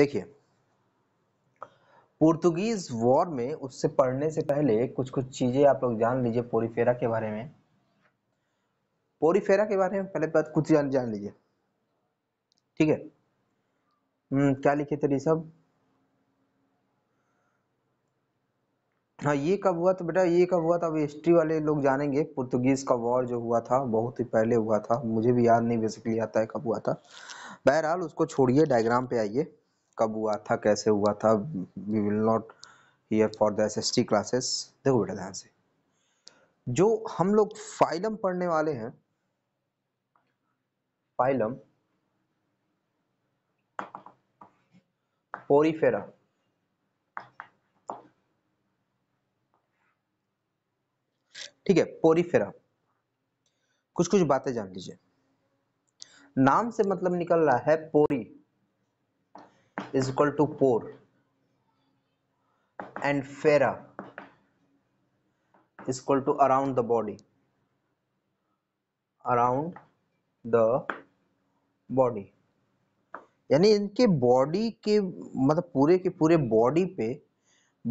देखिए Portuguese war में उससे पढ़ने से पहले कुछ कुछ चीज़ें आप लोग जान लीजिए पोरीफेरा के बारे में पोरीफेरा के बारे में पहले बात कुछ जान जान लीजिए ठीक है हम्म, क्या लिखे थे सब हाँ ये कब हुआ था बेटा ये कब हुआ था अब हिस्ट्री वाले लोग जानेंगे पुर्तगीज का वॉर जो हुआ था बहुत ही पहले हुआ था मुझे भी याद नहीं बेसिकली आता है कब हुआ था बहरहाल उसको छोड़िए डायग्राम पे आइए कब हुआ था कैसे हुआ था we will not here for the S S T classes देखो बेटा ध्यान से जो हम लोग फाइलम पढ़ने वाले हैं फाइलम पोरीफेरा ठीक है पोरीफेरा कुछ कुछ बातें जान लीजिए नाम से मतलब निकल रहा है पोरी is equal to pore and fera is equal to around the body around the body यानी इनके बॉडी के मतलब पूरे के पूरे बॉडी पे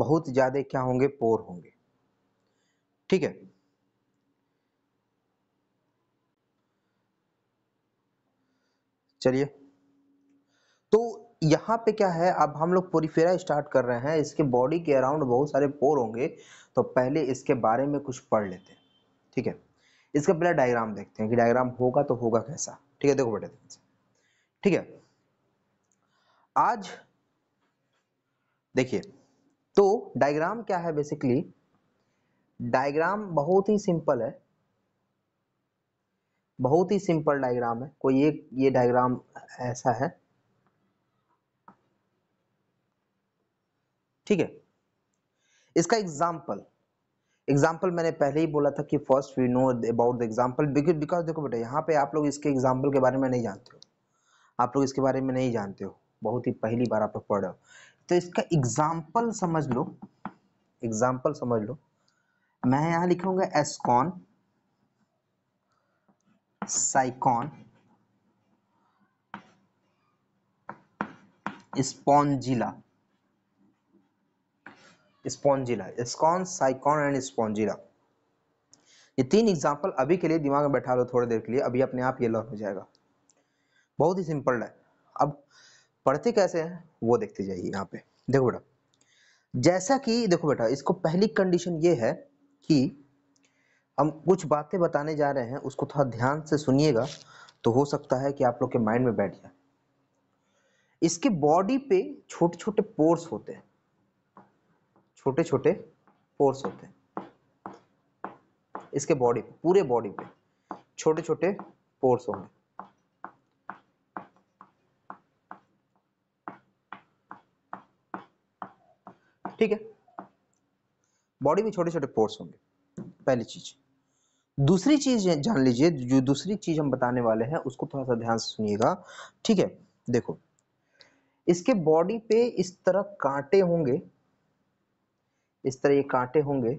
बहुत ज़्यादा क्या होंगे पोर होंगे ठीक है चलिए तो यहाँ पे क्या है अब हम लोग पोरीफेरा स्टार्ट कर रहे हैं इसके बॉडी के अराउंड बहुत सारे पोर होंगे तो पहले इसके बारे में कुछ पढ़ लेते हैं ठीक है इसका पहले डायग्राम देखते हैं कि डायग्राम होगा तो होगा कैसा ठीक है देखो बेटे ठीक है आज देखिए तो डायग्राम क्या है बेसिकली डायग्राम बहुत ही सिंपल है बहुत ही सिंपल डायग्राम है कोई एक ये डायग्राम ऐसा है ठीक है इसका एग्जाम्पल एग्जाम्पल मैंने पहले ही बोला था कि first we know about the example because देखो बेटा यहाँ पे आप लोग इसके एग्जाम्पल के बारे में नहीं जानते हो आप लोग इसके बारे में नहीं जानते हो बहुत ही पहली बार आप लोग पढ़ रहे हो तो इसका एग्जाम्पल समझ लो एग्जाम्पल समझ लो मैं यहाँ लिखूंगा sycon sycon spongilla spongilla sycon sycon and spongilla ये तीन एग्जाम्पल अभी के लिए दिमाग में बैठा लो थोड़ी देर के लिए अभी अपने आप ये लर्न हो जाएगा बहुत ही सिंपल है अब पढ़ते कैसे हैं वो देखते जाइए यहाँ पे देखो बेटा जैसा कि देखो बेटा इसको पहली कंडीशन ये है कि हम कुछ बातें बताने जा रहे हैं उसको थोड़ा ध्यान से सुनिएगा तो हो सकता है कि आप लोग के माइंड में बैठ जाए इसके बॉडी पे छोटे छोटे पोर्स होते हैं छोटे छोटे पोर्स होते हैं इसके बॉडी पे पूरे बॉडी पे छोटे छोटे पोर्स होंगे ठीक है बॉडी में छोटे छोटे पोर्स होंगे पहली चीज दूसरी चीज जान लीजिए जो दूसरी चीज हम बताने वाले हैं उसको थोड़ा सा ध्यान से सुनिएगा ठीक है देखो इसके बॉडी पे इस तरह कांटे होंगे इस तरह ये कांटे होंगे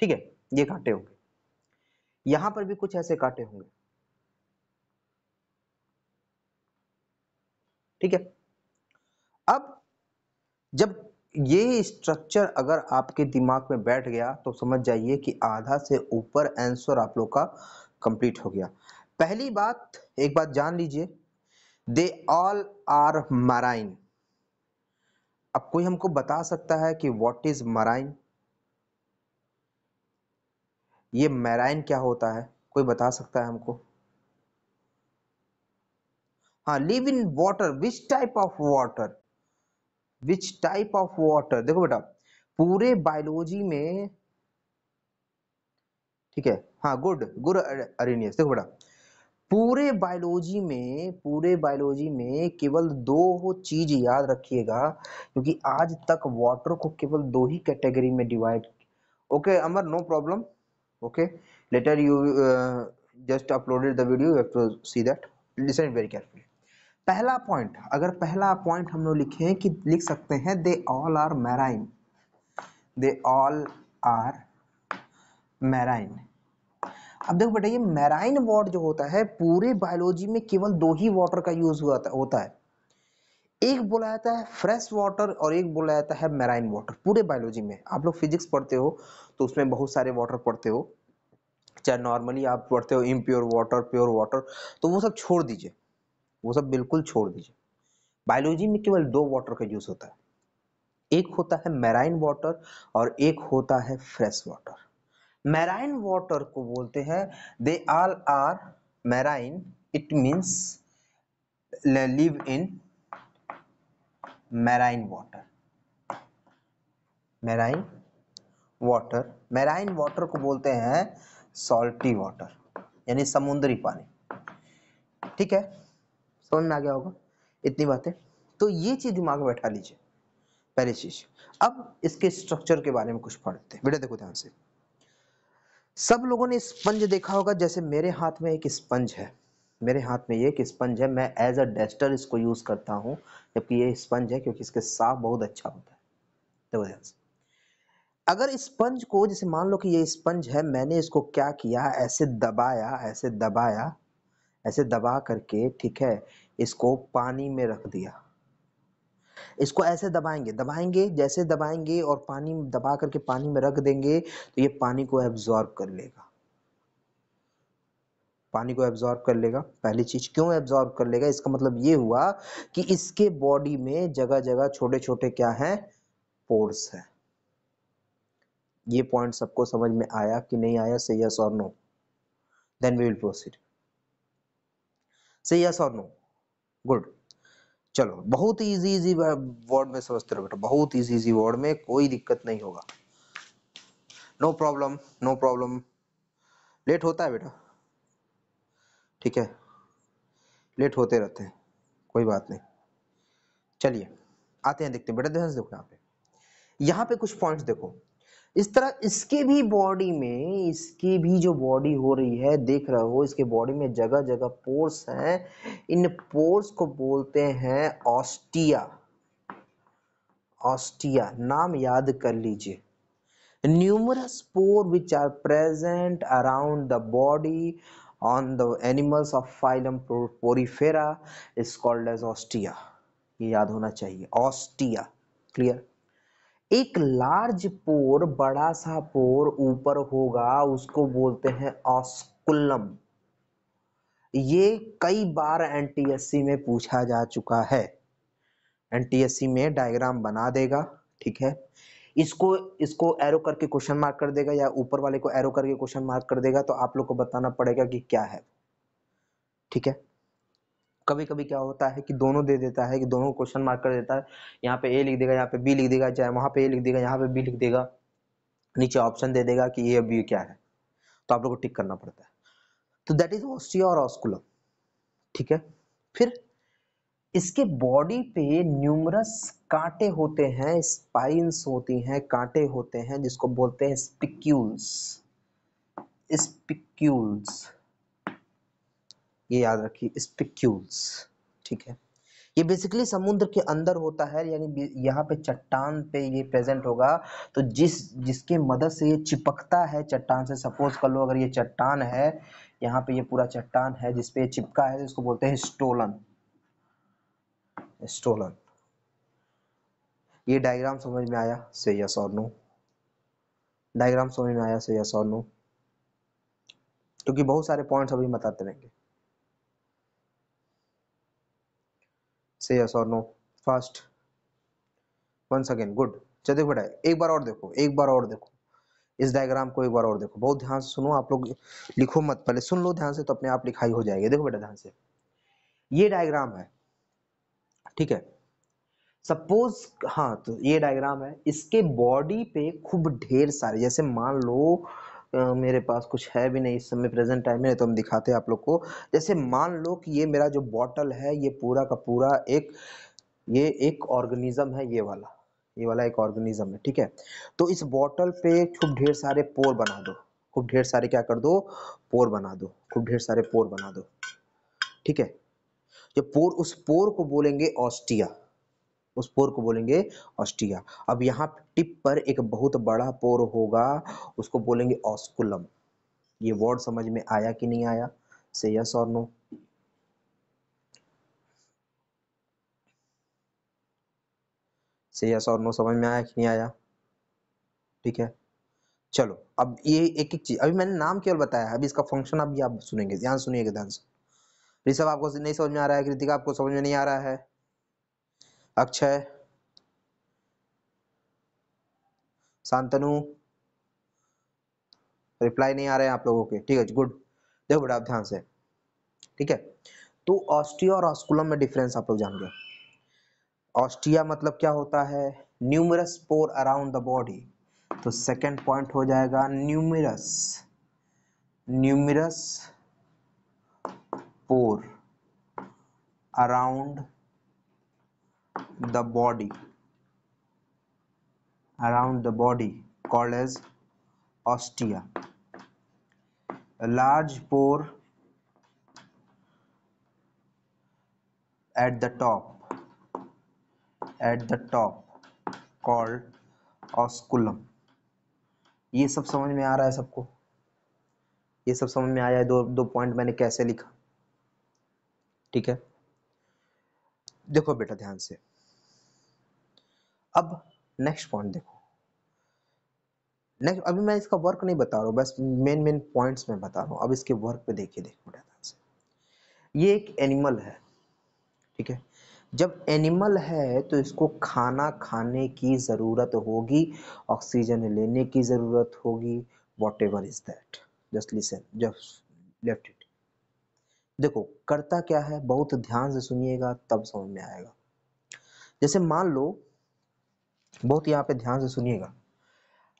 ठीक है ये कांटे होंगे यहां पर भी कुछ ऐसे कांटे होंगे ठीक है अब जब ये स्ट्रक्चर अगर आपके दिमाग में बैठ गया तो समझ जाइए कि आधा से ऊपर आंसर आप लोग का कंप्लीट हो गया पहली बात एक बात जान लीजिए दे ऑल आर मराइन अब कोई हमको बता सकता है कि वॉट इज मराइन ये मैराइन क्या होता है कोई बता सकता है हमको हाँ live in water which type of water which type of water देखो बेटा पूरे बायोलॉजी में ठीक है हाँ गुड गुड अरेनियस देखो बेटा पूरे बायोलॉजी में पूरे बायोलॉजी में केवल दो चीज याद रखिएगा क्योंकि आज तक वाटर को केवल दो ही कैटेगरी में divide okay Amar no problem okay later you just uploaded the video you have to see that listen very careful पहला पॉइंट अगर पहला पॉइंट हम लोग हैं कि लिख सकते हैं they all are marine they all are marine अब देखो बेटा ये मैराइन वाटर जो होता है पूरे बायोलॉजी में केवल दो ही वाटर का यूज हुआ होता है एक बोला जाता है फ्रेश वाटर और एक बोला जाता है मैराइन वाटर पूरे बायोलॉजी में आप लोग फिजिक्स पढ़ते हो तो उसमें बहुत सारे वाटर पढ़ते हो चाहे नॉर्मली आप पढ़ते हो इम्प्योर वाटर प्योर वाटर तो वो सब छोड़ दीजिए वो सब बिल्कुल छोड़ दीजिए बायोलॉजी में केवल दो वाटर का यूज होता है एक होता है मैराइन वाटर और एक होता है फ्रेश वाटर मैराइन वाटर को बोलते हैं they all are marine it means live in marine water marine water marine water को बोलते हैं सॉल्टी वाटर यानी समुद्री पानी ठीक है समझ में आ गया होगा इतनी बातें तो ये चीज दिमाग में बैठा लीजिए पहली चीज अब इसके स्ट्रक्चर के बारे में कुछ पढ़ते हैं बेटा देखो ध्यान से सब लोगों ने स्पंज देखा होगा जैसे मेरे हाथ में एक स्पंज है मेरे हाथ में ये एक स्पंज है मैं एज अ डस्टर इसको यूज करता हूँ जबकि ये स्पंज है क्योंकि इसके साफ बहुत अच्छा होता है देखो ध्यान से अगर स्पंज को जैसे मान लो कि ये स्पंज है मैंने इसको क्या किया ऐसे दबाया ऐसे दबाया ऐसे दबा करके ठीक है इसको पानी में रख दिया इसको ऐसे दबाएंगे दबाएंगे जैसे दबाएंगे और पानी दबा करके पानी में रख देंगे तो ये पानी को एब्जॉर्ब कर लेगा पानी को एब्जॉर्ब कर लेगा पहली चीज क्यों एब्जॉर्ब कर लेगा इसका मतलब ये हुआ कि इसके बॉडी में जगह जगह छोटे छोटे क्या हैं पोर्स हैं ये पॉइंट सबको समझ में आया कि नहीं आया सही यस और no then we will proceed से यस और नो गुड चलो बहुत इजी इजी वर्ड में समझते रहो बेटा बहुत इजी इजी वर्ड में कोई दिक्कत नहीं होगा no problem no problem late होता है बेटा ठीक है लेट होते रहते हैं कोई बात नहीं चलिए आते हैं देखते हैं बेटा ध्यान से देखो यहाँ पे यहाँ पे कुछ पॉइंट्स देखो इस तरह इसके भी बॉडी में इसकी भी जो बॉडी हो रही है देख रहे हो इसके बॉडी में जगह जगह पोर्स हैं इन पोर्स को बोलते हैं ऑस्टिया ऑस्टिया नाम याद कर लीजिए numerous pore which are present around the body on the animals of phylum porifera is called as ostia ये याद होना चाहिए ऑस्टिया क्लियर एक लार्ज पोर बड़ा सा पोर ऊपर होगा उसको बोलते हैं ऑस्कुलम ये कई बार एनटीएससी में पूछा जा चुका है एनटीएससी में डायग्राम बना देगा ठीक है इसको इसको एरो करके क्वेश्चन मार्क कर देगा या ऊपर वाले को एरो करके क्वेश्चन मार्क कर देगा तो आप लोग को बताना पड़ेगा कि क्या है ठीक है कभी कभी क्या होता है कि दोनों दे देता है कि दोनों क्वेश्चन मार्क कर देता है यहाँ पे ए लिख देगा यहाँ पे बी लिख देगा चाहे वहाँ पे ए लिख देगा यहाँ पे बी लिख देगा नीचे ऑप्शन दे देगा कि ये बी क्या है तो आप लोग को टिक करना पड़ता है तो दैट इज ऑस्ट्रिया और ऑस्कुलम ठीक है फिर इसके बॉडी पे न्यूमरस कांटे होते हैं स्पाइन्स होती हैं कांटे होते हैं जिसको बोलते हैं स्पिक्यूल्स स्पिक्यूल्स ये याद रखिए स्पिक्यूल्स ठीक है ये बेसिकली समुद्र के अंदर होता है यानी यहाँ पे चट्टान पे ये प्रेजेंट होगा तो जिस जिसके मदद से ये चिपकता है चट्टान से सपोज कर लो अगर ये चट्टान है यहाँ पे ये पूरा चट्टान है जिसपे चिपका है इसको बोलते हैं स्टोलन स्टोलन ये डायग्राम समझ में आया से यस और नो डायग्राम समझ में आया से यस और नो क्योंकि बहुत सारे पॉइंट्स अभी बताते रहेंगे से यस और no fast once again good चलिए अच्छा, देखो बेटा एक बार और देखो एक बार और देखो इस डायग्राम को एक बार और देखो बहुत ध्यान से सुनो आप लोग लिखो मत पहले सुन लो ध्यान से तो अपने आप लिखाई हो जाएगी देखो बेटा ध्यान से ये डायग्राम है ठीक है सपोज हाँ तो ये डायग्राम है इसके बॉडी पे खूब ढेर सारे जैसे मान लो मेरे पास कुछ है भी नहीं इस समय प्रेजेंट टाइम में तो हम दिखाते हैं आप लोग को जैसे मान लो कि ये मेरा जो बॉटल है ये पूरा का पूरा एक ये एक ऑर्गेनिज्म है ये वाला ये वाला एक ऑर्गेनिज्म है ठीक है तो इस बॉटल पे खूब ढेर सारे पोर बना दो खूब ढेर सारे क्या कर दो पोर बना दो खूब ढेर सारे पोर बना दो ठीक है जो पोर उस पोर को बोलेंगे ऑस्टिया उस पोर को बोलेंगे ऑस्टिया अब यहाँ टिप पर एक बहुत बड़ा पोर होगा उसको बोलेंगे ऑस्कुलम ये वर्ड समझ में आया कि नहीं आया से यस और नो से यस और नो समझ में आया कि नहीं आया ठीक है चलो अब ये एक एक चीज अभी मैंने नाम केवल बताया अभी इसका फंक्शन अभी आप सुनेंगे ध्यान सुनिएगा ध्यान से ऋषभ आपको नहीं समझ में आ रहा है कृतिका आपको समझ में नहीं आ रहा है अक्षय शांतनु रिप्लाई नहीं आ रहे हैं आप लोगों के ठीक है गुड देखो बेटा आप ध्यान से ठीक है तो ऑस्ट्रिया और ऑस्कुलम में डिफरेंस आप लोग जान गए ऑस्ट्रिया मतलब क्या होता है numerous pore around the body तो सेकंड पॉइंट हो जाएगा numerous numerous pore around the body around the body called as ostia. A large pore at the top at the top called osculum ये सब समझ में आ रहा है सबको ये सब समझ में आया है दो दो पॉइंट मैंने कैसे लिखा ठीक है देखो बेटा ध्यान से अब नेक्स्ट पॉइंट देखो नेक्स्ट अभी मैं इसका वर्क नहीं बता रहा हूँ बस मेन मेन पॉइंट्स में बता रहा हूँ अब इसके वर्क पे देखिए देखो ध्यान से ये एक एनिमल है ठीक है जब एनिमल है तो इसको खाना खाने की ज़रूरत होगी ऑक्सीजन लेने की ज़रूरत होगी whatever is that just listen just left it देखो करता क्या है बहुत ध्यान से सुनिएगा तब समझ में आएगा जैसे मान लो बहुत यहाँ पे ध्यान से सुनिएगा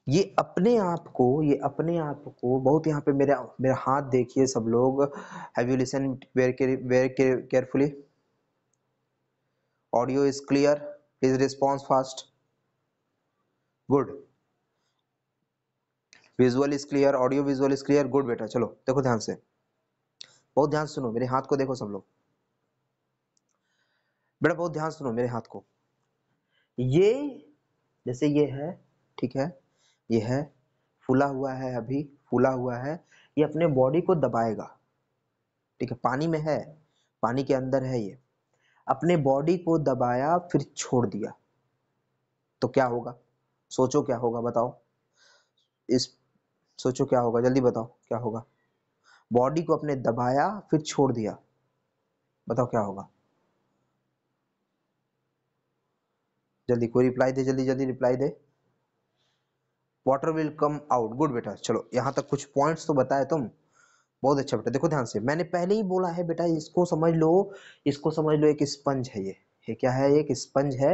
ये अपने आप को ये अपने आप को बहुत यहाँ पे मेरा मेरा हाथ देखिए सब लोग have you listen very carefully audio is clear please response fast good visual is clear audio visual is clear good बेटा चलो देखो ध्यान से बहुत ध्यान सुनो मेरे हाथ को देखो सब लोग बेटा बहुत ध्यान सुनो मेरे हाथ को ये जैसे ये है ठीक है ये है फूला हुआ है अभी फूला हुआ है ये अपने बॉडी को दबाएगा ठीक है पानी में है पानी के अंदर है ये अपने बॉडी को दबाया फिर छोड़ दिया तो क्या होगा सोचो क्या होगा बताओ इस सोचो क्या होगा जल्दी बताओ क्या होगा बॉडी को अपने दबाया फिर छोड़ दिया बताओ क्या होगा जल्दी कोई रिप्लाई दे जल्दी जल्दी रिप्लाई दे water will come out good बेटा चलो यहाँ तक कुछ पॉइंट्स तो बताए तुम बहुत अच्छा बेटा देखो ध्यान से मैंने पहले ही बोला है बेटा इसको समझ लो इसको समझ लो एक स्पंज है ये ये क्या है एक स्पंज है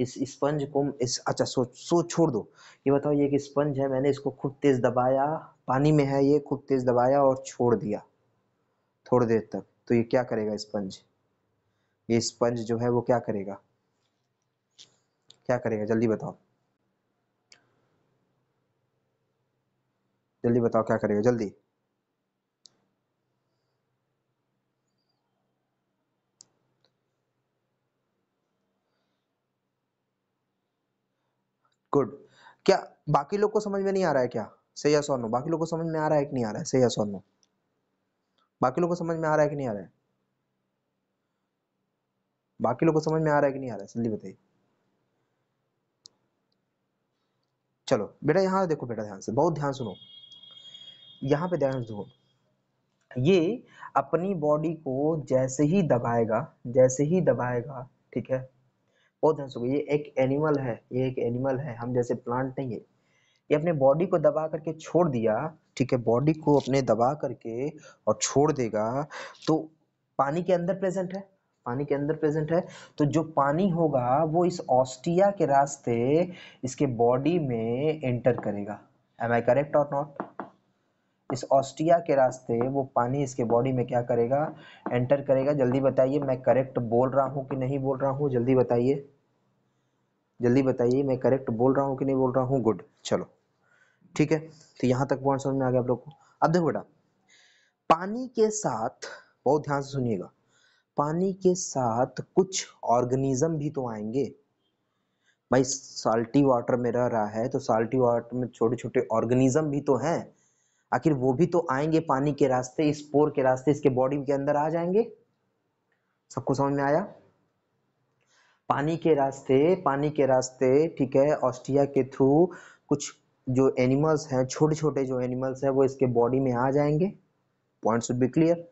इस स्पंज को इस अच्छा सो सो छोड़ दो ये बताओ ये एक स्पंज है मैंने इसको खूब तेज़ दबाया पानी में है ये खूब तेज़ दबाया और छोड़ दिया थोड़ी देर तक तो ये क्या करेगा स्पंज ये स्पंज जो है वो क्या करेगा क्या करेगा जल्दी बताओ जल्दी बताओ क्या करेगा जल्दी गुड क्या बाकी लोग को समझ में नहीं आ रहा है क्या सही या सोनो बाकी लोग को समझ में आ रहा है कि नहीं आ रहा है सही या सोनो बाकी लोग को समझ में आ रहा है कि नहीं आ रहा है बाकी लोग को समझ में आ रहा है कि नहीं आ रहा है जल्दी बताइए चलो बेटा यहाँ देखो बेटा ध्यान से बहुत ध्यान सुनो यहाँ पे ध्यान दो ये अपनी बॉडी को जैसे ही दबाएगा जैसे ही दबाएगा ठीक है बहुत ध्यान सुनो ये एक एनिमल है ये एक एनिमल है हम जैसे प्लांट नहीं है ये अपने बॉडी को दबा करके छोड़ दिया ठीक है बॉडी को अपने दबा करके और छोड़ देगा तो पानी के अंदर प्रेजेंट है पानी के अंदर प्रेजेंट है तो जो पानी होगा वो इस ऑस्टिया के रास्ते इसके बॉडी में एंटर करेगा एम आई करेक्ट और नॉट इस ऑस्टिया के रास्ते वो पानी इसके बॉडी में क्या करेगा एंटर करेगा जल्दी बताइए मैं करेक्ट बोल रहा हूँ कि नहीं बोल रहा हूँ जल्दी बताइए जल्दी बताइए मैं करेक्ट बोल रहा हूँ कि नहीं बोल रहा हूँ गुड चलो ठीक है तो यहाँ तक पॉइंट समझ में आ गया आप लोग को अब देखो बेटा पानी के साथ बहुत ध्यान से सुनिएगा पानी के साथ कुछ ऑर्गेनिज्म भी तो आएंगे भाई साल्टी वाटर में रह रहा है तो साल्टी वाटर में छोटे छोटे ऑर्गेनिज्म भी तो हैं आखिर वो भी तो आएंगे पानी के रास्ते इस पोर के रास्ते इसके बॉडी के अंदर आ जाएंगे सबको समझ में आया पानी के रास्ते पानी के रास्ते ठीक है ऑस्ट्रिया के थ्रू कुछ जो एनिमल्स हैं छोटे छोटे जो एनिमल्स हैं वो इसके बॉडी में आ जाएंगे point should be clear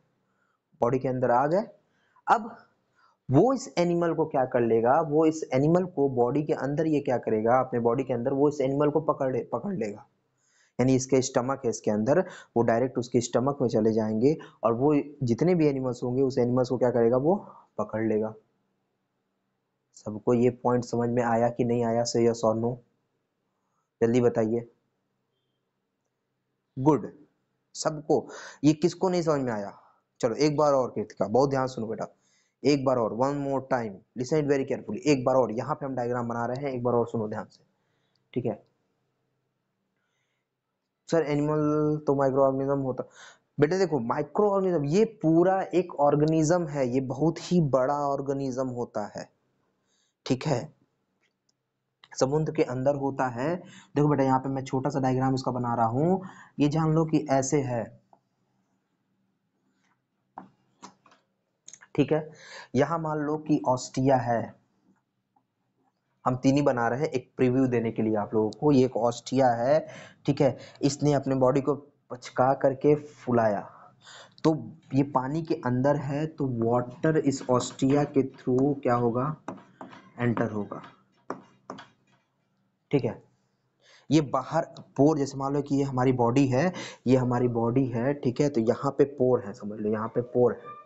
body के अंदर आ जाए अब वो इस एनिमल को क्या कर लेगा वो इस एनिमल को बॉडी के अंदर ये क्या करेगा अपने बॉडी के अंदर वो इस एनिमल को पकड़ ले, पकड़ लेगा यानी इसके स्टमक है इसके अंदर वो डायरेक्ट उसके स्टमक में चले जाएंगे और वो जितने भी एनिमल्स होंगे उस एनिमल्स को क्या करेगा वो पकड़ लेगा सबको ये पॉइंट समझ में आया कि नहीं आया सही और नो जल्दी बताइए गुड सबको ये किसको नहीं समझ में आया चलो एक बार और कृतिका बहुत ध्यान सुनो बेटा एक बार और one more time listen very carefully एक बार और यहाँ पे हम डायग्राम बना रहे हैं एक बार और सुनो ध्यान से ठीक है सर एनिमल तो माइक्रो ऑर्गेनिज्म होता बेटे देखो माइक्रो ऑर्गेनिज्म ये पूरा एक ऑर्गेनिज्म है ये बहुत ही बड़ा ऑर्गेनिज्म होता है ठीक है समुद्र के अंदर होता है देखो बेटा यहाँ पे मैं छोटा सा डायग्राम इसका बना रहा हूँ ये जान लो कि ऐसे है ठीक है यहां मान लो कि ऑस्ट्रिया है हम तीन ही बना रहे हैं एक प्रीव्यू देने के लिए आप लोगों को ये एक ऑस्ट्रिया है ठीक है इसने अपने बॉडी को पचका करके फुलाया तो ये पानी के अंदर है तो वाटर इस ऑस्ट्रिया के थ्रू क्या होगा एंटर होगा ठीक है ये बाहर पोर जैसे मान लो कि ये हमारी बॉडी है ये हमारी बॉडी है ठीक है तो यहाँ पे पोर है समझ लो यहाँ पे पोर है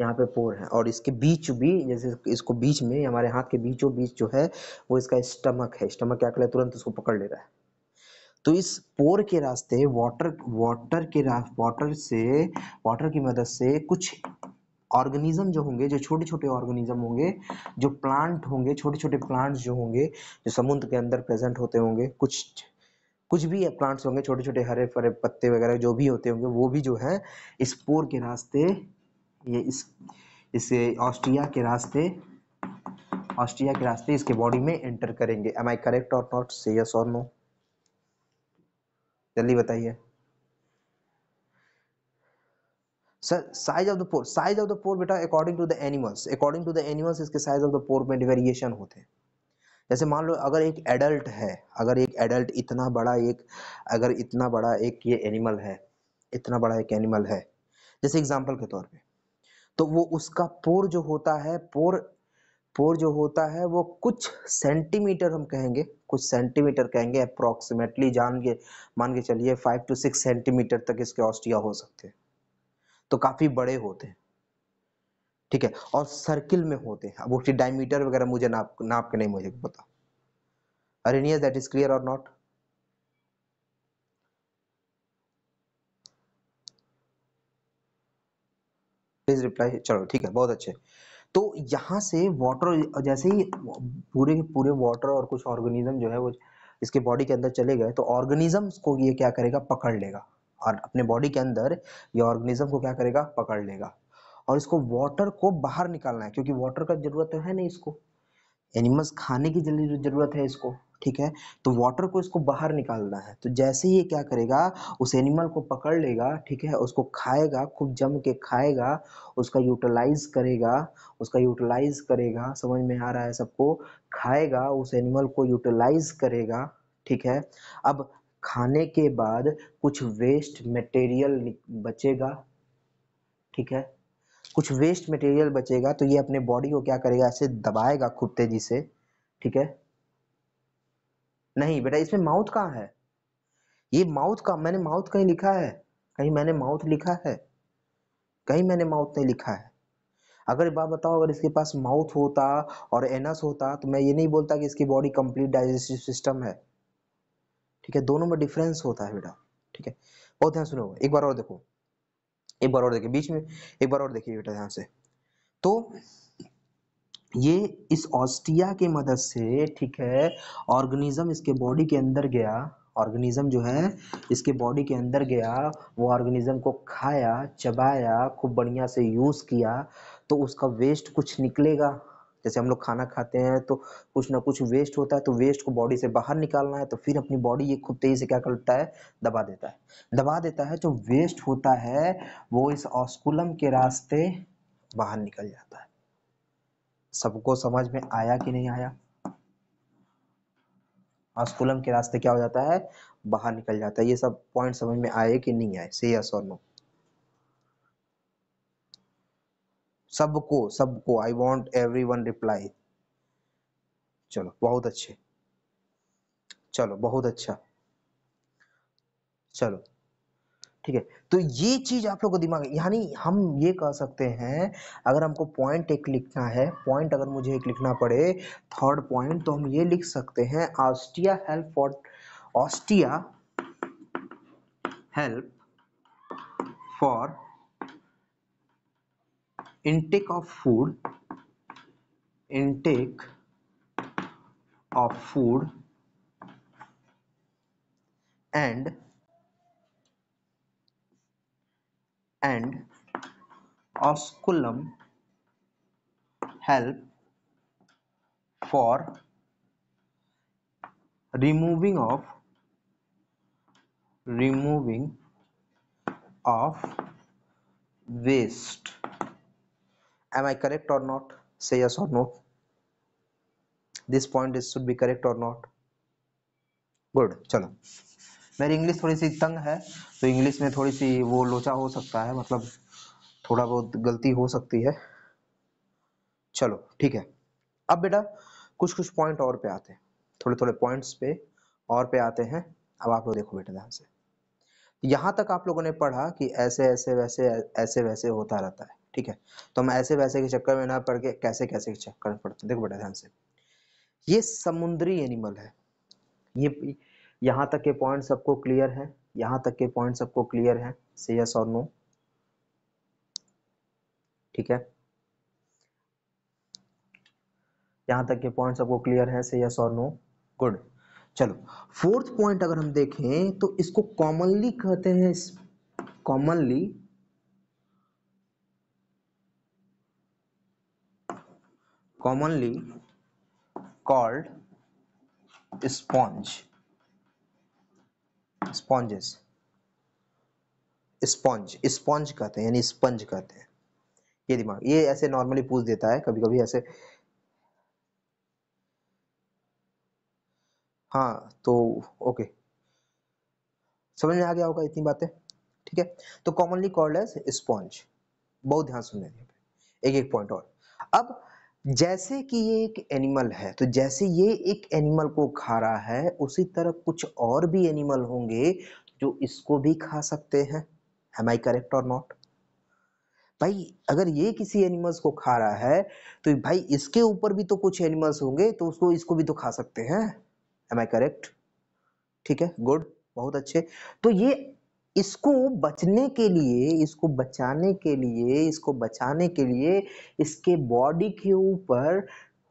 यहाँ पे पोर है और इसके बीच भी जैसे इसको बीच में हमारे हाथ के बीचों बीच जो है वो इसका स्टमक है स्टमक क्या कर रहा है तुरंत उसको पकड़ ले रहा है तो इस पोर के रास्ते वाटर वाटर के वाटर से वाटर की मदद से कुछ ऑर्गेनिज्म जो होंगे जो छोटे छोटे ऑर्गेनिज्म होंगे जो प्लांट होंगे छोटे छोटे प्लांट्स जो होंगे जो समुद्र के अंदर प्रेजेंट होते होंगे कुछ कुछ भी प्लांट्स होंगे छोटे छोटे हरे फरे पत्ते वगैरह जो भी होते होंगे वो भी जो है इस पोर के रास्ते ये इस इसे ऑस्ट्रिया के रास्ते ऑस्ट्रिया के रास्ते इसके बॉडी में एंटर करेंगे एम आई करेक्ट और नॉट से यस और नो जल्दी बताइए sir size of the pore size of the pore बेटा according to the animals according to the animals इसके साइज ऑफ द पोर में वेरिएशन होते हैं जैसे मान लो अगर एक एडल्ट है अगर एक एडल्ट इतना बड़ा एक अगर इतना बड़ा एक ये एनिमल है इतना बड़ा एक एनिमल है जैसे एग्जांपल के तौर पे तो वो उसका पोर जो होता है पोर पोर जो होता है वो कुछ सेंटीमीटर हम कहेंगे कुछ सेंटीमीटर कहेंगे अप्रोक्सीमेटली जान के मान के चलिए फाइव टू सिक्स सेंटीमीटर तक इसके ऑस्टिया हो सकते हैं तो काफ़ी बड़े होते हैं ठीक है और सर्किल में होते हैं अब उसकी डायमीटर वगैरह मुझे नाप नाप के नहीं मुझे पता नियर दैट इज क्लियर और नॉट प्लीज रिप्लाई चलो ठीक है बहुत अच्छे तो यहाँ से वाटर जैसे ही पूरे के पूरे वाटर और कुछ ऑर्गेनिज्म जो है वो इसके बॉडी के अंदर चले गए तो ऑर्गेनिजम्स को ये क्या करेगा पकड़ लेगा और अपने बॉडी के अंदर ये ऑर्गेनिज्म को क्या करेगा पकड़ लेगा और इसको वाटर को बाहर निकालना है क्योंकि वाटर का जरूरत तो है नहीं इसको एनिमल्स खाने की जरूरत है इसको ठीक है तो वाटर को इसको बाहर निकालना है तो जैसे ही ये क्या करेगा उस एनिमल को पकड़ लेगा ठीक है उसको खाएगा खूब जम के खाएगा उसका यूटिलाइज करेगा उसका यूटिलाइज करेगा समझ में आ रहा है सबको खाएगा उस एनिमल को यूटिलाइज करेगा ठीक है अब खाने के बाद कुछ वेस्ट मटेरियल बचेगा ठीक है कुछ वेस्ट मटेरियल बचेगा तो ये अपने बॉडी को क्या करेगा ऐसे दबाएगा खूब तेजी से ठीक है नहीं बेटा इसमें माउथ कहाँ है ये माउथ का मैंने माउथ कहीं लिखा है कहीं मैंने माउथ लिखा है कहीं मैंने माउथ नहीं लिखा है अगर बात बताओ अगर इसके पास माउथ होता और एनस होता तो मैं ये नहीं बोलता कि इसकी बॉडी कंप्लीट डाइजेस्टिव सिस्टम है ठीक है दोनों में डिफरेंस होता है बेटा ठीक है बहुत ध्यान सुनो एक बार और देखो एक बार और देखिए बीच में एक बार और देखिए बेटा ध्यान से तो ये इस ऑस्टिया के मदद से ठीक है ऑर्गेनिज्म इसके बॉडी के अंदर गया ऑर्गेनिज्म जो है इसके बॉडी के अंदर गया वो ऑर्गेनिज्म को खाया चबाया खूब बढ़िया से यूज़ किया तो उसका वेस्ट कुछ निकलेगा जैसे हम लोग खाना खाते हैं तो कुछ ना कुछ वेस्ट होता है तो वेस्ट को बॉडी से बाहर निकालना है तो फिर अपनी बॉडी ये खूब तेज़ी से क्या करता है दबा देता है दबा देता है जो वेस्ट होता है वो इस ऑस्कुलम के रास्ते बाहर निकल जाता है सबको समझ में आया कि नहीं आया आस्कुलम के रास्ते क्या हो जाता है बाहर निकल जाता है ये सब पॉइंट समझ में आए कि नहीं आए से यस और नो सबको सबको I want everyone reply चलो बहुत अच्छे चलो बहुत अच्छा चलो ठीक है तो ये चीज़ आप लोग को दिमाग यानी हम ये कह सकते हैं अगर हमको पॉइंट एक लिखना है पॉइंट अगर मुझे एक लिखना पड़े थर्ड पॉइंट तो हम ये लिख सकते हैं ostia help for ostia help for intake of food intake of food and and osculum help for removing of removing of waste am i correct or not say yes or no this point is should be correct or not good chalo मेरी English थोड़ी सी तंग है तो English में थोड़ी सी वो लोचा हो सकता है मतलब थोड़ा बहुत गलती हो सकती है चलो ठीक है अब बेटा कुछ कुछ पॉइंट और पे आते हैं थोड़े थोड़े पॉइंट्स पे और पे आते हैं अब आप लोग देखो बेटा ध्यान से यहाँ तक आप लोगों ने पढ़ा कि ऐसे ऐसे वैसे ऐसे वैसे होता रहता है ठीक है तो हम ऐसे वैसे के चक्कर में ना पढ़ के कैसे कैसे के चक्कर में पढ़ते हैं देखो बेटा ध्यान से ये समुद्री एनिमल है ये यहाँ तक के पॉइंट सबको क्लियर है यहाँ तक के पॉइंट सबको क्लियर है से यस और नो ठीक है यहाँ तक के पॉइंट सबको क्लियर है से यस और नो गुड चलो फोर्थ पॉइंट अगर हम देखें तो इसको कॉमनली कहते हैं इस commonly commonly called sponge sponges sponge sponge कहते हैं यानी स्पंज कहते हैं ये दिमाग ये ऐसे नॉर्मली पूछ देता है कभी कभी ऐसे हाँ तो ओके समझ में आ गया होगा इतनी बातें ठीक है तो कॉमनली कॉल्ड एज स्पॉन्ज बहुत ध्यान सुनने एक एक पॉइंट और अब जैसे कि ये एक एनिमल है तो जैसे ये एक एनिमल को खा रहा है उसी तरह कुछ और भी एनिमल होंगे जो इसको भी खा सकते हैं एम आई करेक्ट और नॉट भाई अगर ये किसी एनिमल्स को खा रहा है तो भाई इसके ऊपर भी तो कुछ एनिमल्स होंगे तो उसको इसको भी तो खा सकते हैं एम आई करेक्ट ठीक है गुड बहुत अच्छे तो ये इसको बचने के लिए इसको बचाने के लिए इसको बचाने के लिए इसके बॉडी के ऊपर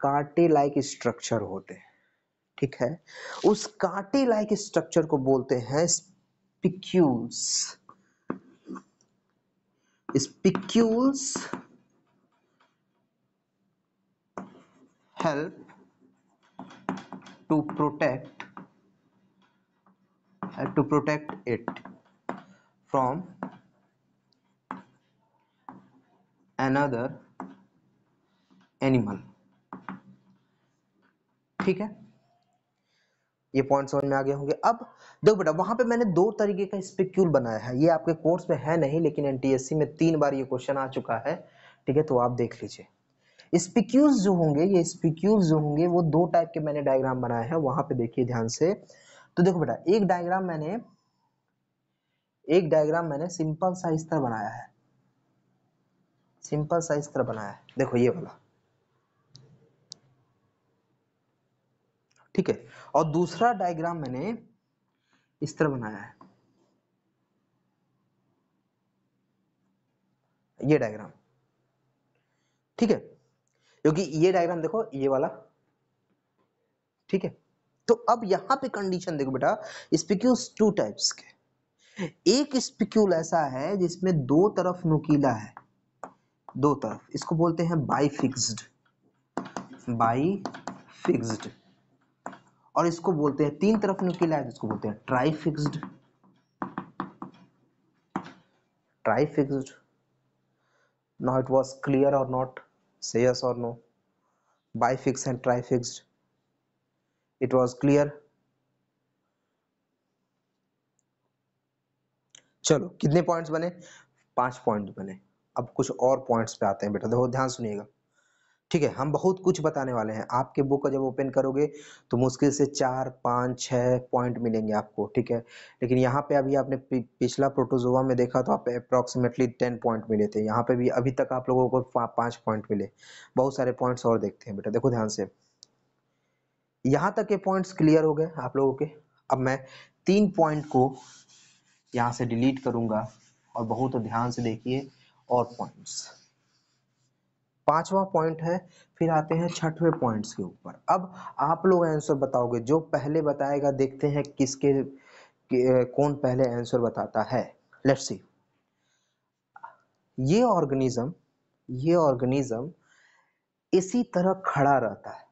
कांटे लाइक स्ट्रक्चर होते हैं ठीक है उस कांटे लाइक स्ट्रक्चर को बोलते हैं spicules spicules help to protect to protect it from another animal ठीक है ये पॉइंट समझ में आ गए होंगे अब देखो बेटा वहां पे मैंने दो तरीके का स्पेक्यूल बनाया है ये आपके कोर्स में है नहीं लेकिन एनटीएससी में तीन बार ये क्वेश्चन आ चुका है ठीक है तो आप देख लीजिए स्पिक्यूल जो होंगे ये स्पिक्यूल जो होंगे वो दो टाइप के मैंने डायग्राम बनाए हैं वहां पे देखिए ध्यान से तो देखो बेटा एक डायग्राम मैंने एक डायग्राम मैंने सिंपल सा इस तरह बनाया है सिंपल सा इस तरह बनाया है देखो ये वाला ठीक है और दूसरा डायग्राम मैंने इस तरह बनाया है ये डायग्राम ठीक है क्योंकि ये डायग्राम देखो ये वाला ठीक है तो अब यहां पे कंडीशन देखो बेटा स्पीक्यूज टू टाइप्स के एक स्पिक्यूल ऐसा है जिसमें दो तरफ नुकीला है दो तरफ इसको बोलते हैं बाई फिक्सड बाई फिक्सड और इसको बोलते हैं तीन तरफ नुकीला है जिसको तो बोलते हैं try fixed try fixed now it was clear or not say no bi fixed and try fixed it was clear चलो कितने पॉइंट्स बने पांच पॉइंट बने अब कुछ और पॉइंट्स पे आते हैं बेटा देखो ध्यान सुनिएगा ठीक है हम बहुत कुछ बताने वाले हैं आपके बुक का जब ओपन करोगे तो मुश्किल से चार पाँच छः पॉइंट मिलेंगे आपको ठीक है लेकिन यहाँ पे अभी आपने पिछला प्रोटोजोवा में देखा तो आप अप्रॉक्सीमेटली टेन पॉइंट मिले थे यहाँ पे भी अभी तक आप लोगों को पाँच पॉइंट मिले बहुत सारे पॉइंट्स और देखते हैं बेटा देखो ध्यान से यहाँ तक के पॉइंट्स क्लियर हो गए आप लोगों के अब मैं तीन पॉइंट को यहाँ से डिलीट करूंगा और बहुत ध्यान से देखिए और पॉइंट्स पांचवा पॉइंट है फिर आते हैं छठवें पॉइंट्स के ऊपर अब आप लोग आंसर बताओगे जो पहले बताएगा देखते हैं किसके कौन पहले आंसर बताता है लेट्स सी ये ऑर्गेनिज्म ये ऑर्गेनिज्म इसी तरह खड़ा रहता है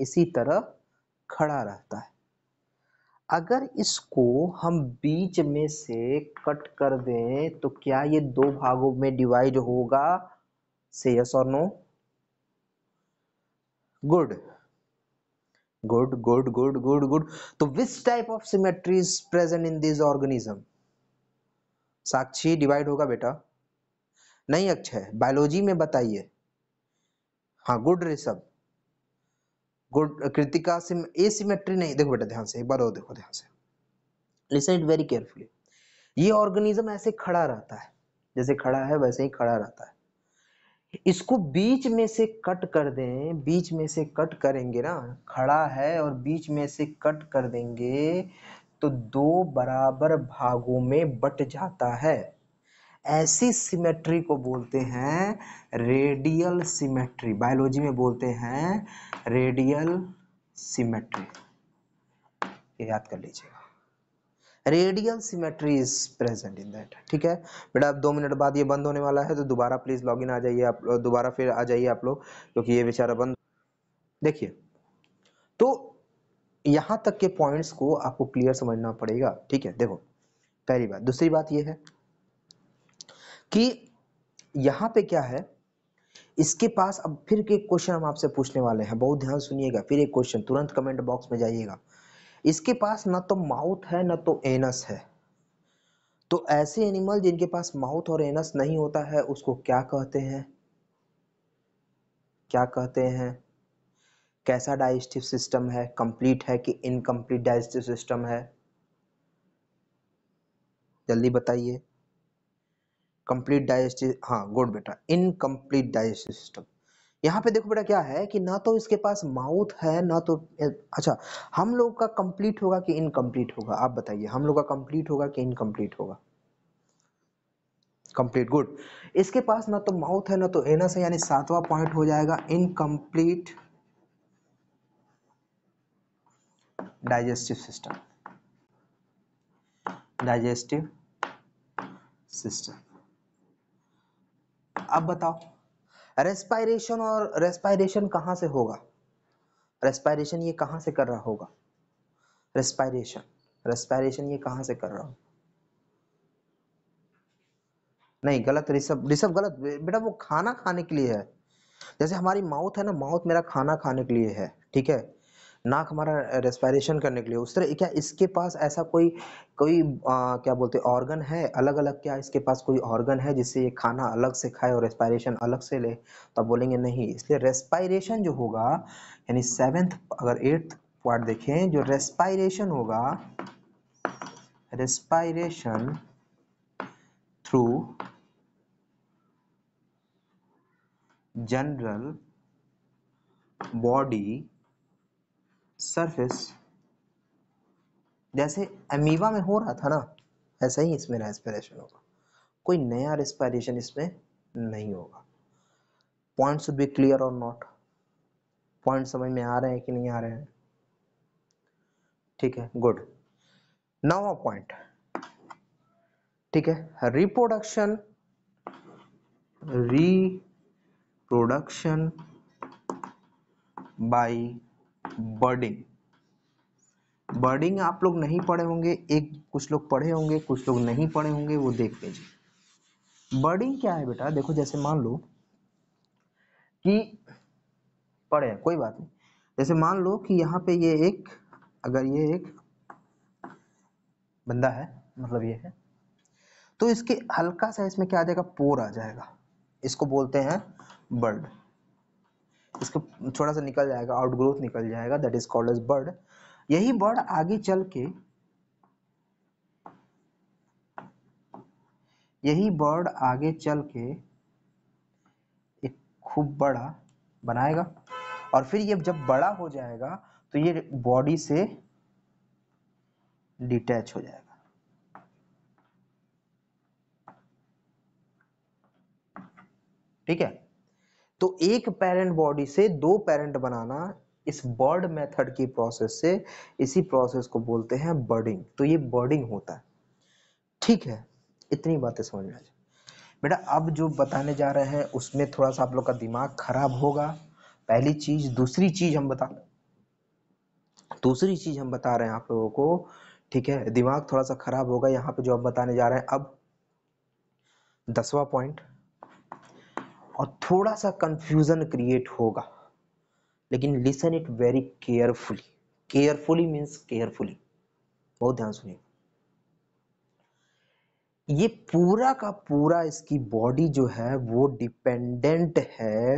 इसी तरह खड़ा रहता है अगर इसको हम बीच में से कट कर दें तो क्या ये दो भागों में डिवाइड होगा से यस और no good good good good good good तो which type of symmetry is present in this organism Sakshi divide होगा बेटा नहीं अक्षय बायोलॉजी में बताइए हाँ good Rishabh good Kritika asymmetry नहीं देखो बेटा ध्यान से एक बार और देखो ध्यान से लिसन इट वेरी केयरफुली ये ऑर्गेनिज्म ऐसे खड़ा रहता है जैसे खड़ा है वैसे ही खड़ा रहता है इसको बीच में से कट कर दें बीच में से कट करेंगे ना खड़ा है और बीच में से कट कर देंगे तो दो बराबर भागों में बट जाता है ऐसी सिमेट्री को बोलते हैं रेडियल सिमेट्री बायोलॉजी में बोलते हैं रेडियल सिमेट्री ये याद कर लीजिएगा radial symmetry is present in that ठीक है बेटा अब दो मिनट बाद ये बंद होने वाला है तो दोबारा प्लीज लॉग इन आ जाइए आप दोबारा फिर आ जाइए आप लोग क्योंकि ये बेचारा बंद देखिए तो यहां तक के पॉइंट्स को आपको क्लियर समझना पड़ेगा ठीक है देखो पहली बात दूसरी बात यह है कि यहाँ पे क्या है इसके पास अब फिर के क्वेश्चन हम आपसे पूछने वाले हैं बहुत ध्यान सुनिएगा फिर एक क्वेश्चन तुरंत कमेंट बॉक्स में जाइएगा इसके पास ना तो माउथ है ना तो एनस है तो ऐसे एनिमल जिनके पास माउथ और एनस नहीं होता है उसको क्या कहते हैं क्या कहते हैं कैसा डाइजेस्टिव सिस्टम है कंप्लीट है कि इनकम्प्लीट डाइजेस्टिव सिस्टम है जल्दी बताइए कंप्लीट डाइजेस्टिव हाँ गुड बेटा इनकम्प्लीट डाइजेस्टिव सिस्टम यहाँ पे देखो बेटा क्या है कि ना तो इसके पास माउथ है ना तो अच्छा हम लोग का कंप्लीट होगा कि इनकम्प्लीट होगा आप बताइए हम लोग का कंप्लीट होगा कि इनकम्प्लीट होगा कंप्लीट गुड इसके पास ना तो माउथ है ना तो एनस है यानी सातवां पॉइंट हो जाएगा incomplete digestive system digestive system अब बताओ रेस्पायरेशन और रेस्पायरेशन कहाँ से होगा रेस्पायरेशन ये कहाँ से कर रहा होगा रेस्पायरेशन रेस्पायरेशन ये कहाँ से कर रहा होगा नहीं गलत रिसब रिसब गलत बेटा वो खाना खाने के लिए है जैसे हमारी माउथ है ना माउथ मेरा खाना खाने के लिए है ठीक है नाक हमारा रेस्पायरेशन करने के लिए उस तरह क्या इसके पास ऐसा कोई कोई आ, क्या बोलते हैं ऑर्गन है अलग अलग क्या इसके पास कोई ऑर्गन है जिससे ये खाना अलग से खाए और रेस्पायरेशन अलग से ले तो बोलेंगे नहीं इसलिए रेस्पायरेशन जो होगा यानी सेवेंथ अगर एट्थ पार्ट देखें जो रेस्पायरेशन होगा respiration through general body surface जैसे अमीबा में हो रहा था ना ऐसा ही इसमें रेस्पिरेशन होगा कोई नया रेस्पिरेशन इसमें नहीं होगा पॉइंट बी क्लियर और नॉट पॉइंट समझ में आ रहे हैं कि नहीं आ रहे हैं ठीक है गुड नवा पॉइंट ठीक है reproduction reproduction by budding budding आप लोग नहीं पढ़े होंगे एक कुछ लोग पढ़े होंगे कुछ लोग नहीं पढ़े होंगे वो देख लीजिए बर्डिंग क्या है बेटा देखो जैसे मान लो कि पढ़े कोई बात नहीं जैसे मान लो कि यहाँ पे ये एक अगर ये एक बंदा है मतलब ये है तो इसके हल्का सा इसमें क्या आ जाएगा पोर आ जाएगा इसको बोलते हैं बर्ड उसका थोड़ा सा निकल जाएगा आउट ग्रोथ निकल जाएगा that is called as bud यही बर्ड आगे चल के यही बर्ड आगे चल के एक खूब बड़ा बनाएगा और फिर ये जब बड़ा हो जाएगा तो ये बॉडी से डिटैच हो जाएगा ठीक है तो एक पेरेंट बॉडी से दो पेरेंट बनाना इस बर्ड मेथड की प्रोसेस से इसी प्रोसेस को बोलते हैं बर्डिंग तो ये बर्डिंग होता है ठीक है इतनी बातें समझ में आ जाए बेटा अब जो बताने जा रहे हैं उसमें थोड़ा सा आप लोग का दिमाग खराब होगा पहली चीज दूसरी चीज हम बता दूसरी चीज हम बता रहे हैं आप लोगों को ठीक है दिमाग थोड़ा सा खराब होगा यहाँ पे जो आप बताने जा रहे हैं अब दसवा पॉइंट और थोड़ा सा कंफ्यूजन क्रिएट होगा लेकिन listen it very carefully carefully means carefully बहुत ध्यान सुनिए ये पूरा का पूरा इसकी बॉडी जो है वो डिपेंडेंट है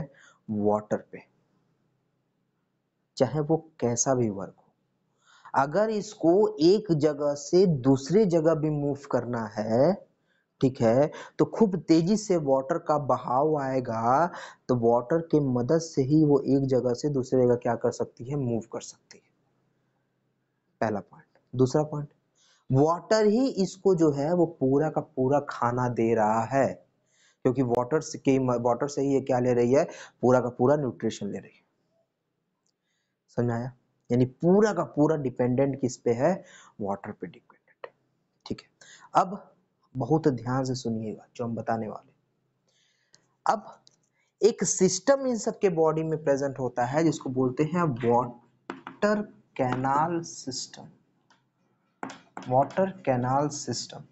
वाटर पे चाहे वो कैसा भी वर्क हो अगर इसको एक जगह से दूसरे जगह भी मूव करना है ठीक है तो खूब तेजी से वाटर का बहाव आएगा तो वाटर के मदद से ही वो एक जगह से दूसरी जगह क्या कर सकती है मूव कर सकती है पहला पॉइंट दूसरा पॉइंट वाटर ही इसको जो है वो पूरा का पूरा खाना दे रहा है क्योंकि वाटर के वाटर से ही ये क्या ले रही है पूरा का पूरा न्यूट्रिशन ले रही है समझाया यानी पूरा का पूरा डिपेंडेंट किस पे है वाटर पे डिपेंडेंट ठीक है अब बहुत ध्यान से सुनिएगा जो हम बताने वाले अब एक सिस्टम इन सबके बॉडी में प्रेजेंट होता है जिसको बोलते हैं water canal system water canal system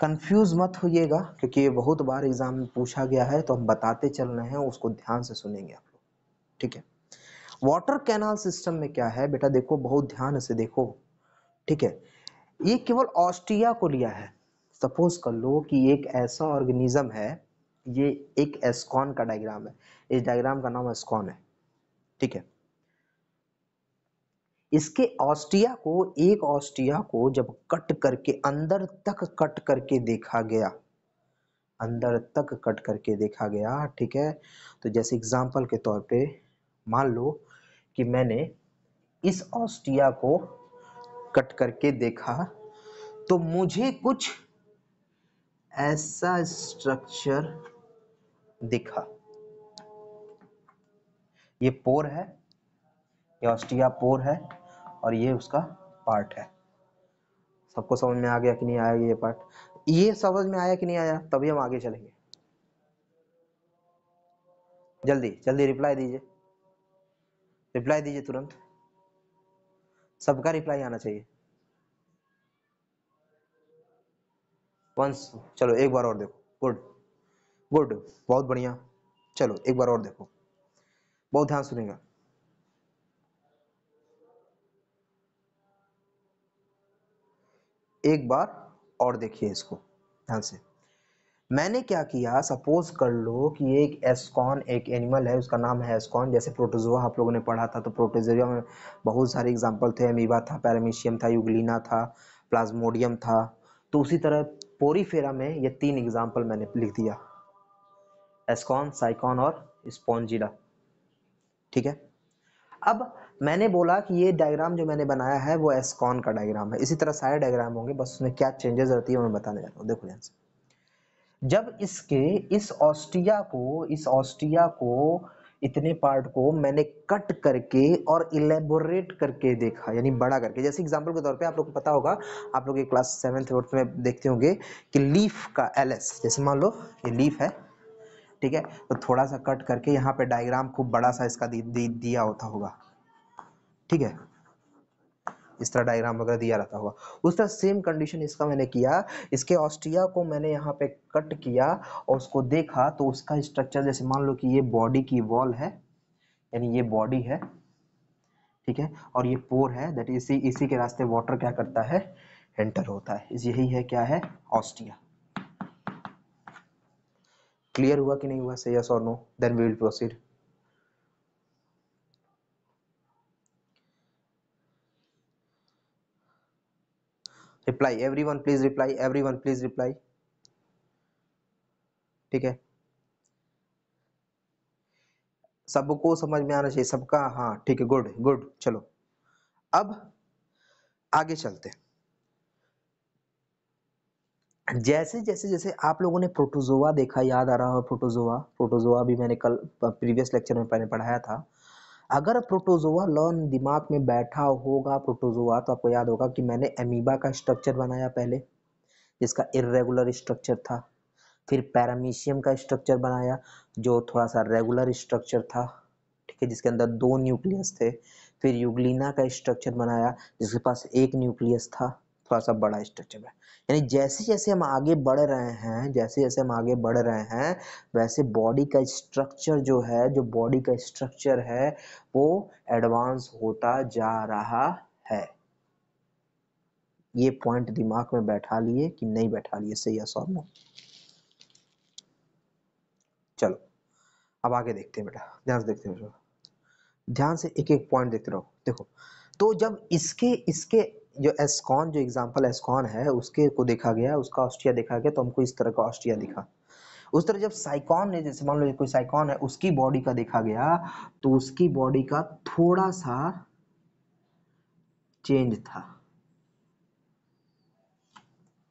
confuse मत होइएगा क्योंकि ये बहुत बार एग्जाम में पूछा गया है तो हम बताते चल रहे हैं उसको ध्यान से सुनेंगे आप लोग ठीक है वाटर कैनाल सिस्टम में क्या है बेटा देखो बहुत ध्यान से देखो ठीक है ये केवल ऑस्ट्रिया को लिया है सपोज कर लो कि एक ऐसा ऑर्गेनिज्म है ये एक एस्कॉन का डायग्राम है इस डायग्राम का नाम एस्कॉन है ठीक है इसके ऑस्ट्रिया को एक ऑस्ट्रिया को जब कट करके अंदर तक कट करके देखा गया अंदर तक कट करके देखा गया ठीक है तो जैसे एग्जाम्पल के तौर पे मान लो कि मैंने इस ऑस्ट्रिया को कट करके देखा तो मुझे कुछ ऐसा स्ट्रक्चर दिखा ये पोर है ये ऑस्टिया पोर है और ये उसका पार्ट है सबको समझ में आ गया कि नहीं आया ये पार्ट ये समझ में आया कि नहीं आया तभी हम आगे चलेंगे जल्दी जल्दी रिप्लाई दीजिए रिप्लाई दीजिए तुरंत सबका रिप्लाई आना चाहिए वंस चलो एक बार और देखो गुड गुड बहुत बढ़िया चलो एक बार और देखो बहुत ध्यान सुनेगा एक बार और देखिए इसको ध्यान से मैंने क्या किया सपोज कर लो कि एक एस्कॉन एक एनिमल है उसका नाम है एस्कॉन जैसे प्रोटोजोआ आप लोगों ने पढ़ा था तो प्रोटोजोआ में बहुत सारे एग्जाम्पल थे अमीबा था पैरामीशियम था यूगलिना था प्लाज्मोडियम था तो उसी तरह पोरीफेरा में ये तीन एग्जाम्पल मैंने लिख दिया एस्कॉन साइकॉन और स्पॉन्जिला ठीक है अब मैंने बोला कि ये डायग्राम जो मैंने बनाया है वो एस्कॉन का डायग्राम है इसी तरह सारे डायग्राम होंगे बस उसमें क्या चेंजेस रहती है मैं बताने जा रहा हूँ देखो ध्यान से जब इसके इस ऑस्ट्रिया को इस ऑस्ट्रिया को इतने पार्ट को मैंने कट करके और इलेबोरेट करके देखा यानी बड़ा करके जैसे एग्जांपल के तौर पे आप लोग को पता होगा आप लोग क्लास सेवन्थ एट्थ में देखते होंगे कि लीफ का एलएस जैसे मान लो ये लीफ है ठीक है तो थोड़ा सा कट करके यहाँ पे डायग्राम खूब बड़ा सा इसका दि, दि, दिया होता होगा ठीक है इस तरह डायग्राम वगैरह दिया रहता होगा उस तरह सेम कंडीशन इसका मैंने किया इसके ऑस्ट्रिया को मैंने यहाँ पे कट किया और उसको देखा तो उसका स्ट्रक्चर जैसे मान लो कि ये बॉडी की वॉल है यानी ये बॉडी है ठीक है और ये पोर है दैट इसी इसी के रास्ते वाटर क्या करता है एंटर होता है यही है क्या है ऑस्ट्रिया क्लियर हुआ कि नहीं हुआ से यस और no then we will proceed reply everyone please reply everyone please reply ठीक है सबको समझ में आना चाहिए सबका हाँ ठीक है गुड गुड चलो अब आगे चलते जैसे जैसे जैसे आप लोगों ने प्रोटोजोआ देखा याद आ रहा हो प्रोटोजोआ प्रोटोजोआ भी मैंने कल प्रीवियस लेक्चर में पहले पढ़ाया था अगर प्रोटोजोआ लॉन दिमाग में बैठा होगा प्रोटोजोआ तो आपको याद होगा कि मैंने एमीबा का स्ट्रक्चर बनाया पहले जिसका इरेगुलर स्ट्रक्चर था फिर पैरामीशियम का स्ट्रक्चर बनाया जो थोड़ा सा रेगुलर स्ट्रक्चर था ठीक है जिसके अंदर दो न्यूक्लियस थे फिर यूग्लिना का स्ट्रक्चर बनाया जिसके पास एक न्यूक्लियस था थोड़ा सा बड़ा स्ट्रक्चर है यानी जैसे जैसे हम आगे बढ़ रहे हैं जैसे जैसे हम आगे बढ़ रहे हैं वैसे बॉडी का स्ट्रक्चर जो है जो बॉडी का स्ट्रक्चर है वो एडवांस होता जा रहा है ये पॉइंट दिमाग में बैठा लिए कि नहीं बैठा लिए सही या सॉरी चलो अब आगे देखते हैं बेटा ध्यान से देखते हैं ध्यान से एक एक पॉइंट देखते रहो देखो तो जब इसके इसके जो एस्कॉन जो एग्जाम्पल एस्कॉन है उसके को देखा गया उसका ऑस्ट्रिया देखा गया तो हमको इस तरह का ऑस्ट्रिया दिखा उस तरह जब साइकॉन ने जैसे मान लो कोई साइकॉन है उसकी बॉडी का देखा गया तो उसकी बॉडी का थोड़ा सा चेंज था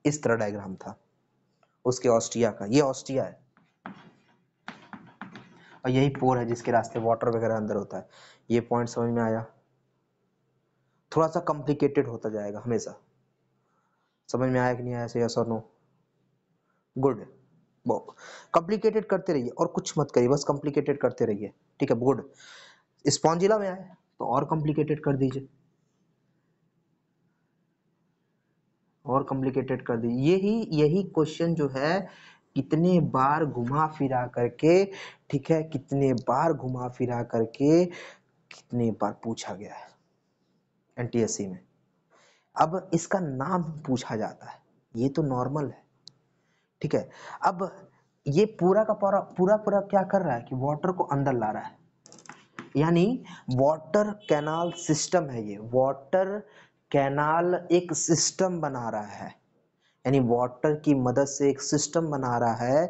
इस तरह डायग्राम था उसके ऑस्ट्रिया का ये ऑस्ट्रिया है और यही पोर है जिसके रास्ते वाटर वगैरह अंदर होता है ये पॉइंट समझ में आया थोड़ा सा कॉम्प्लिकेटेड होता जाएगा हमेशा समझ में आया कि नहीं आया सही सर नो गुड कॉम्प्लिकेटेड करते रहिए और कुछ मत करिए बस कॉम्प्लिकेटेड करते रहिए ठीक है गुड स्पॉन्जिला में आए तो और कॉम्प्लिकेटेड कर दीजिए और कॉम्प्लिकेटेड कर दीजिए यही यही क्वेश्चन जो है कितने बार घुमा फिरा करके ठीक है कितने बार घुमा फिरा करके कितने बार पूछा गया है एन में अब इसका नाम पूछा जाता है ये तो नॉर्मल है ठीक है अब ये पूरा का पूरा पूरा पूरा क्या कर रहा है कि वाटर को अंदर ला रहा है यानी वाटर कैनाल सिस्टम है ये वाटर कैनाल एक सिस्टम बना रहा है यानी वाटर की मदद से एक सिस्टम बना रहा है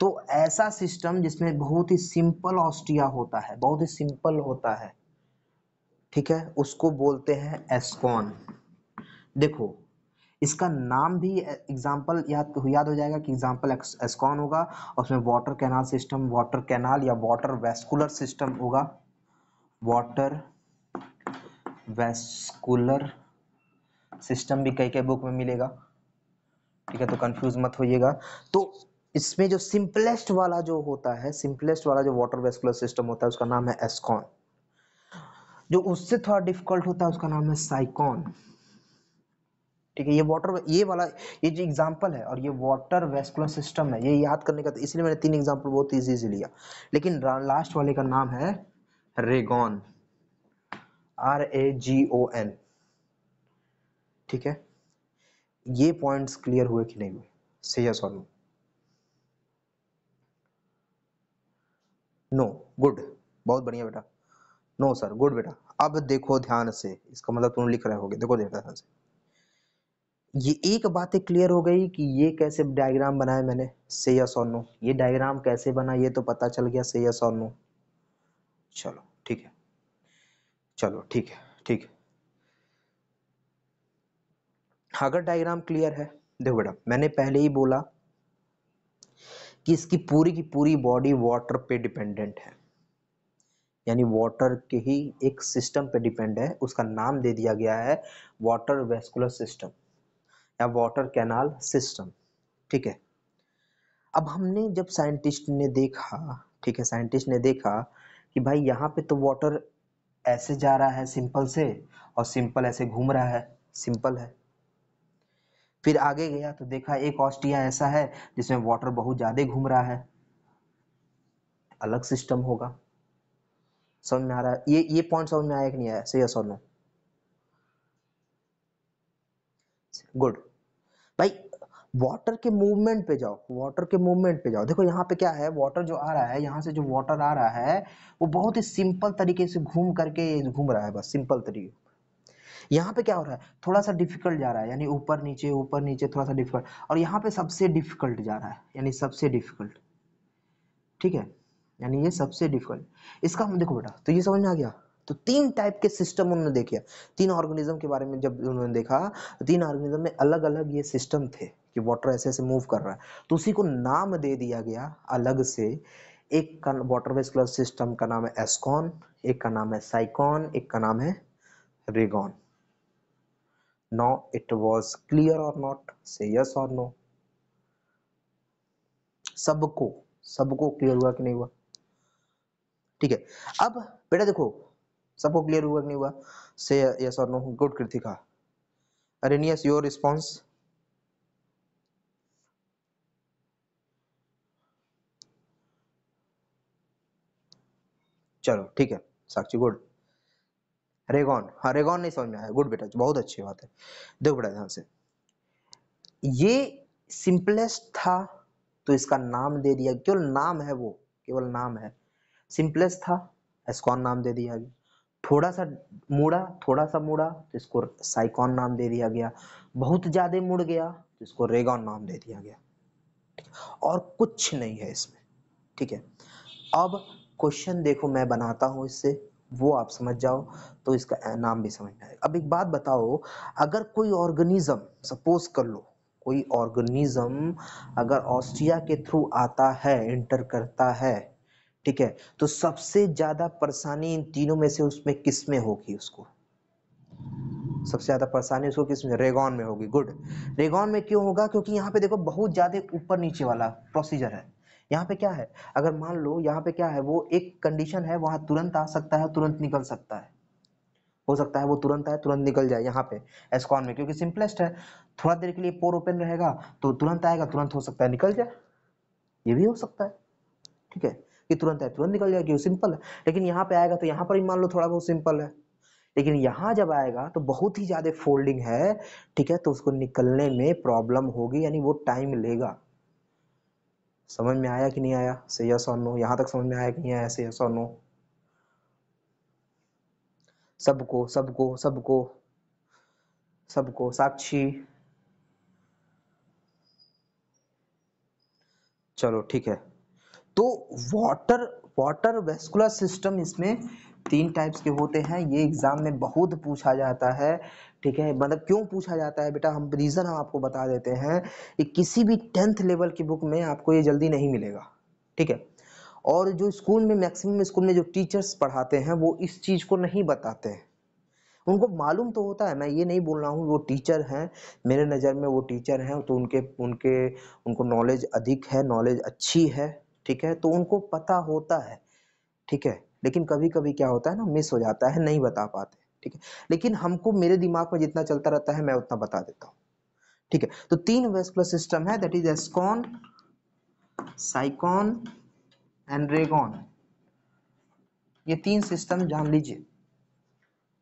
तो ऐसा सिस्टम जिसमें बहुत ही सिंपल ऑस्टिया होता है बहुत ही सिंपल होता है ठीक है उसको बोलते हैं एस्कॉन देखो इसका नाम भी एग्जाम्पल याद याद हो जाएगा कि एग्जाम्पल एस्कॉन होगा और उसमें water canal system water canal या वाटर वेस्कुलर सिस्टम होगा वाटर वेस्कुलर सिस्टम भी कई कई बुक में मिलेगा ठीक है तो कंफ्यूज मत होइएगा तो इसमें जो सिंपलेस्ट वाला जो होता है सिंपलेस्ट वाला जो वाटर वेस्कुलर सिस्टम होता है उसका नाम है एस्कॉन जो उससे थोड़ा डिफिकल्ट होता है उसका नाम है साइकॉन ठीक है ये वाटर ये वाला ये जो एग्जाम्पल है और ये वाटर वेस्कुलर सिस्टम है ये याद करने का इसलिए मैंने तीन एग्जाम्पल बहुत ईजी से लिया लेकिन लास्ट वाले का नाम है रेगॉन R A ji O N ठीक है ये पॉइंट्स क्लियर हुए कि नहीं हुए सही है सॉल्व नो गुड बहुत बढ़िया बेटा नो सर गुड बेटा अब देखो ध्यान से इसका मतलब तुम लिख रहे होगे देखो बेटा ध्यान से ये एक बात क्लियर हो गई कि ये कैसे डायग्राम बनाया मैंने से यस और नो ये डायग्राम कैसे बना ये तो पता चल गया से यस और नो चलो ठीक है चलो ठीक है ठीक है अगर डायग्राम क्लियर है देखो बेटा मैंने पहले ही बोला कि इसकी पूरी की पूरी बॉडी वाटर पे डिपेंडेंट है यानी वाटर के ही एक सिस्टम पे डिपेंड है उसका नाम दे दिया गया है वाटर वेस्कुलर सिस्टम या वाटर कैनाल सिस्टम ठीक है अब हमने जब साइंटिस्ट ने देखा ठीक है साइंटिस्ट ने देखा कि भाई यहाँ पे तो वाटर ऐसे जा रहा है सिंपल से और सिंपल ऐसे घूम रहा है सिंपल है फिर आगे गया तो देखा एक ऑस्ट्रिया ऐसा है जिसमें वाटर बहुत ज़्यादा घूम रहा है अलग सिस्टम होगा समझ में आ रहा है ये ये पॉइंट समझ में आया कि नहीं आया सही और नो गुड भाई वाटर के मूवमेंट पे जाओ वाटर के मूवमेंट पे जाओ देखो यहाँ पे क्या है वाटर जो आ रहा है यहाँ से जो वाटर आ रहा है वो बहुत ही सिंपल तरीके से घूम करके घूम रहा है बस सिंपल तरीके यहाँ पे क्या हो रहा है थोड़ा सा डिफिकल्ट जा रहा है यानी ऊपर नीचे ऊपर नीचे थोड़ा सा डिफिकल्ट और यहाँ पे सबसे डिफिकल्ट जा रहा है यानी सबसे डिफिकल्ट ठीक है यानी ये सबसे डिफिकल्ट इसका हम देखो बेटा तो ये समझ में आ गया तो तीन टाइप के सिस्टम उन्होंने देखे तीन ऑर्गेनिज्म के बारे में जब उन्होंने देखा तो तीन ऑर्गेनिज्म में अलग अलग ये सिस्टम थे कि वाटर ऐसे ऐसे मूव कर रहा है तो उसी को नाम दे दिया गया अलग से एक का वाटर वेस्कुलर सिस्टम का नाम है एस्कॉन एक का नाम है साइकॉन एक का नाम है rhagon no it was clear और नॉट से यस और नो सबको सबको क्लियर हुआ कि नहीं हुआ ठीक है अब बेटा देखो सबको क्लियर हुआ कि नहीं हुआ से यस और no good Kritika Arrhenius your response चलो ठीक है साक्षी गुड रेगॉन हाँ रेगॉन नहीं समझ में आया गुड बेटा बहुत अच्छी बात है देखो बेटा ध्यान से ये सिंपलेस्ट था तो इसका नाम दे दिया केवल नाम है वो केवल नाम है सिंपलेस था एस्कॉन नाम दे दिया गया थोड़ा सा मुड़ा थोड़ा सा मुड़ा तो इसको साइकॉन नाम दे दिया गया बहुत ज़्यादा मुड़ गया तो इसको रेगॉन नाम दे दिया गया और कुछ नहीं है इसमें ठीक है अब क्वेश्चन देखो मैं बनाता हूँ इससे वो आप समझ जाओ तो इसका नाम भी समझ में आएगा अब एक बात बताओ अगर कोई ऑर्गेनिज्म सपोज कर लो कोई ऑर्गेनिज्म अगर ऑस्ट्रिया के थ्रू आता है इंटर करता है ठीक है तो सबसे ज्यादा परेशानी इन तीनों में से उसमें किस में होगी उसको सबसे ज्यादा परेशानी उसको किस में रेगॉन में होगी गुड रेगॉन में क्यों होगा क्योंकि यहाँ पे देखो बहुत ज्यादा ऊपर नीचे वाला प्रोसीजर है यहाँ पे क्या है अगर मान लो यहाँ पे क्या है वो एक कंडीशन है वहां तुरंत आ सकता है तुरंत निकल सकता है हो सकता है वो तुरंत आए तुरंत निकल जाए यहाँ पे एस्कॉन में क्योंकि सिंपलेस्ट है थोड़ा देर के लिए पोर ओपन रहेगा तो तुरंत आएगा तुरंत हो सकता है निकल जाए ये भी हो सकता है ठीक है कि तुरंत है तुरंत निकल जाएगी वो सिंपल है लेकिन यहाँ पे आएगा तो यहाँ पर भी मान लो थोड़ा बहुत सिंपल है लेकिन यहाँ जब आएगा तो बहुत ही ज़्यादा फोल्डिंग है ठीक है तो उसको निकलने में प्रॉब्लम होगी यानी वो टाइम लेगा समझ में आया कि नहीं आया से यस और नो यहाँ तक समझ में आया कि नहीं आया से यस और नो सबको सबको सबको सबको साक्षी चलो ठीक है तो वाटर वाटर वेस्कुलर सिस्टम इसमें तीन टाइप्स के होते हैं ये एग्ज़ाम में बहुत पूछा जाता है ठीक है मतलब क्यों पूछा जाता है बेटा हम रीज़न हम आपको बता देते हैं कि किसी भी टेंथ लेवल की बुक में आपको ये जल्दी नहीं मिलेगा ठीक है और जो स्कूल में मैक्सिमम स्कूल में जो टीचर्स पढ़ाते हैं वो इस चीज़ को नहीं बताते हैं उनको मालूम तो होता है मैं ये नहीं बोल रहा हूँ वो टीचर हैं मेरे नज़र में वो टीचर हैं तो उनके उनके उनको नॉलेज अधिक है नॉलेज अच्छी है ठीक है तो उनको पता होता है ठीक है लेकिन कभी कभी क्या होता है ना मिस हो जाता है नहीं बता पाते ठीक है लेकिन हमको मेरे दिमाग में जितना चलता रहता है मैं उतना बता देता हूँ ठीक है तो तीन वेस्कुलर सिस्टम है that is ascon sycon and rhagon ये तीन सिस्टम जान लीजिए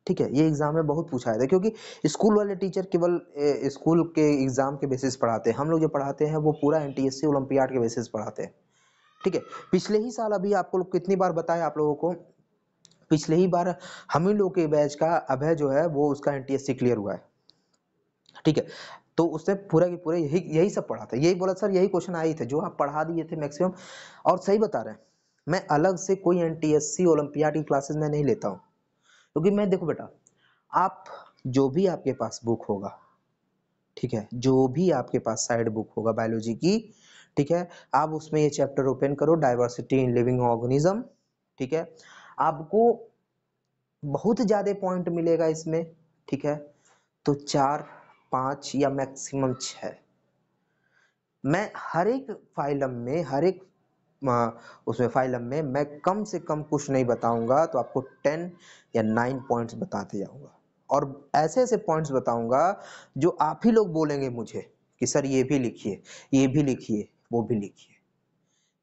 ठीक है ये एग्जाम में बहुत पूछा जाता है क्योंकि स्कूल वाले टीचर केवल स्कूल के एग्जाम के बेसिस पढ़ाते हैं हम लोग जो पढ़ाते हैं वो पूरा N T S C Olympiad के बेसिस पढ़ाते हैं ठीक है पिछले ही साल अभी आपको लोग कितनी बार बताया आप लोगों को पिछले ही बार हम ही लोग के बैच का अभय जो है वो उसका एन क्लियर हुआ है ठीक है तो उसने पूरा के पूरा यही यही सब पढ़ा था यही बोला सर यही क्वेश्चन आई थे जो आप पढ़ा दिए थे मैक्सिमम और सही बता रहे हैं मैं अलग से कोई N T S C Olympiad की क्लासेज में नहीं लेता हूँ क्योंकि तो मैं देखो बेटा आप जो भी आपके पास बुक होगा ठीक है जो भी आपके पास साइड बुक होगा बायोलॉजी की ठीक है आप उसमें ये चैप्टर ओपन करो डाइवर्सिटी इन लिविंग ऑर्गेनिज्म ठीक है आपको बहुत ज़्यादा पॉइंट मिलेगा इसमें ठीक है तो चार पांच या मैक्सिमम छः मैं हर एक फाइलम में हर एक उसमें फाइलम में मैं कम से कम कुछ नहीं बताऊंगा तो आपको टेन या नाइन पॉइंट्स बताते जाऊंगा और ऐसे ऐसे पॉइंट्स बताऊंगा जो आप ही लोग बोलेंगे मुझे कि सर ये भी लिखिए ये भी लिखिए वो भी लिखिए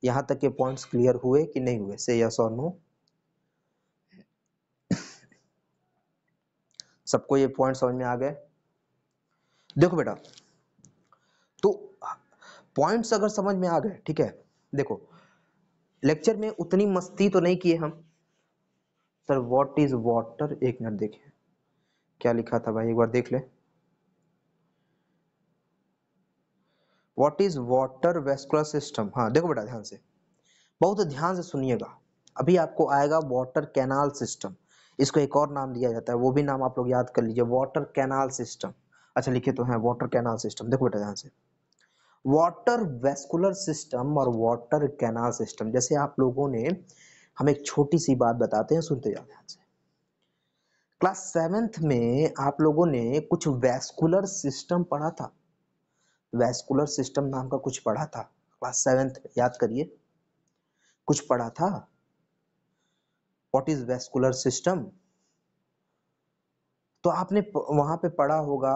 यहाँ तक के पॉइंट्स क्लियर हुए कि नहीं हुए से यस और नो सबको ये पॉइंट समझ में आ गए देखो बेटा तो पॉइंट्स अगर समझ में आ गए ठीक है देखो लेक्चर में उतनी मस्ती तो नहीं किए हम सर व्हाट इज वाटर एक मिनट देखें क्या लिखा था भाई एक बार देख ले what is water vascular system हाँ देखो बेटा ध्यान से बहुत ध्यान से सुनिएगा अभी आपको आएगा वाटर कैनाल सिस्टम इसको एक और नाम दिया जाता है वो भी नाम आप लोग याद कर लीजिए वाटर कैनाल सिस्टम अच्छा लिखे तो है वाटर कैनाल सिस्टम देखो बेटा ध्यान से वाटर वेस्कुलर सिस्टम और वाटर कैनाल सिस्टम जैसे आप लोगों ने हम एक छोटी सी बात बताते हैं सुनते जाओ ध्यान से क्लास सेवेंथ में आप लोगों ने कुछ वेस्कुलर सिस्टम पढ़ा था वैस्कुलर सिस्टम नाम का कुछ पढ़ा था क्लास सेवेंथ याद करिए कुछ पढ़ा था वॉट इज वेस्कुलर सिस्टम तो आपने वहां पे पढ़ा होगा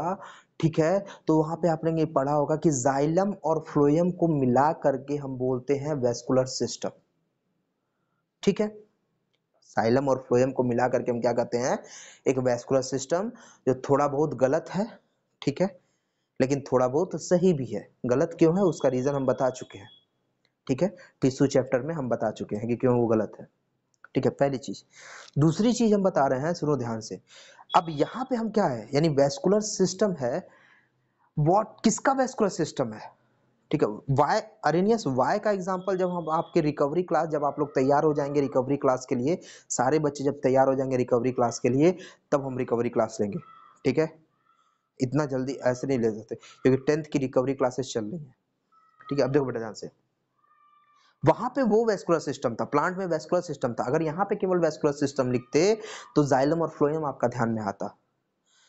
ठीक है तो वहां पे आपने ये पढ़ा होगा कि जाइलम और फ्लोयम को मिला करके हम बोलते हैं वेस्कुलर सिस्टम ठीक है साइलम और फ्लोयम को मिला करके हम क्या कहते हैं एक वेस्कुलर सिस्टम जो थोड़ा बहुत गलत है ठीक है लेकिन थोड़ा बहुत सही भी है गलत क्यों है उसका रीज़न हम बता चुके हैं ठीक है टिश्यू चैप्टर में हम बता चुके हैं कि क्यों वो गलत है ठीक है पहली चीज़ दूसरी चीज़ हम बता रहे हैं सुनो ध्यान से अब यहाँ पे हम क्या है यानी वेस्कुलर सिस्टम है वॉट किसका वेस्कुलर सिस्टम है ठीक है वाई अरेनियस वाई का एग्जाम्पल जब हम आपके रिकवरी क्लास जब आप लोग तैयार हो जाएंगे रिकवरी क्लास के लिए सारे बच्चे जब तैयार हो जाएंगे रिकवरी क्लास के लिए तब हम रिकवरी क्लास लेंगे ठीक है इतना जल्दी ऐसे नहीं ले सकते क्योंकि टेंथ की रिकवरी क्लासेस चल रही है ठीक है अब देखो बेटा ध्यान से वहां पे वो वेस्कुलर सिस्टम था प्लांट में वेस्कुलर सिस्टम था अगर यहाँ पे केवल वेस्कुलर सिस्टम लिखते तो जाइलम और फ्लोएम आपका ध्यान में आता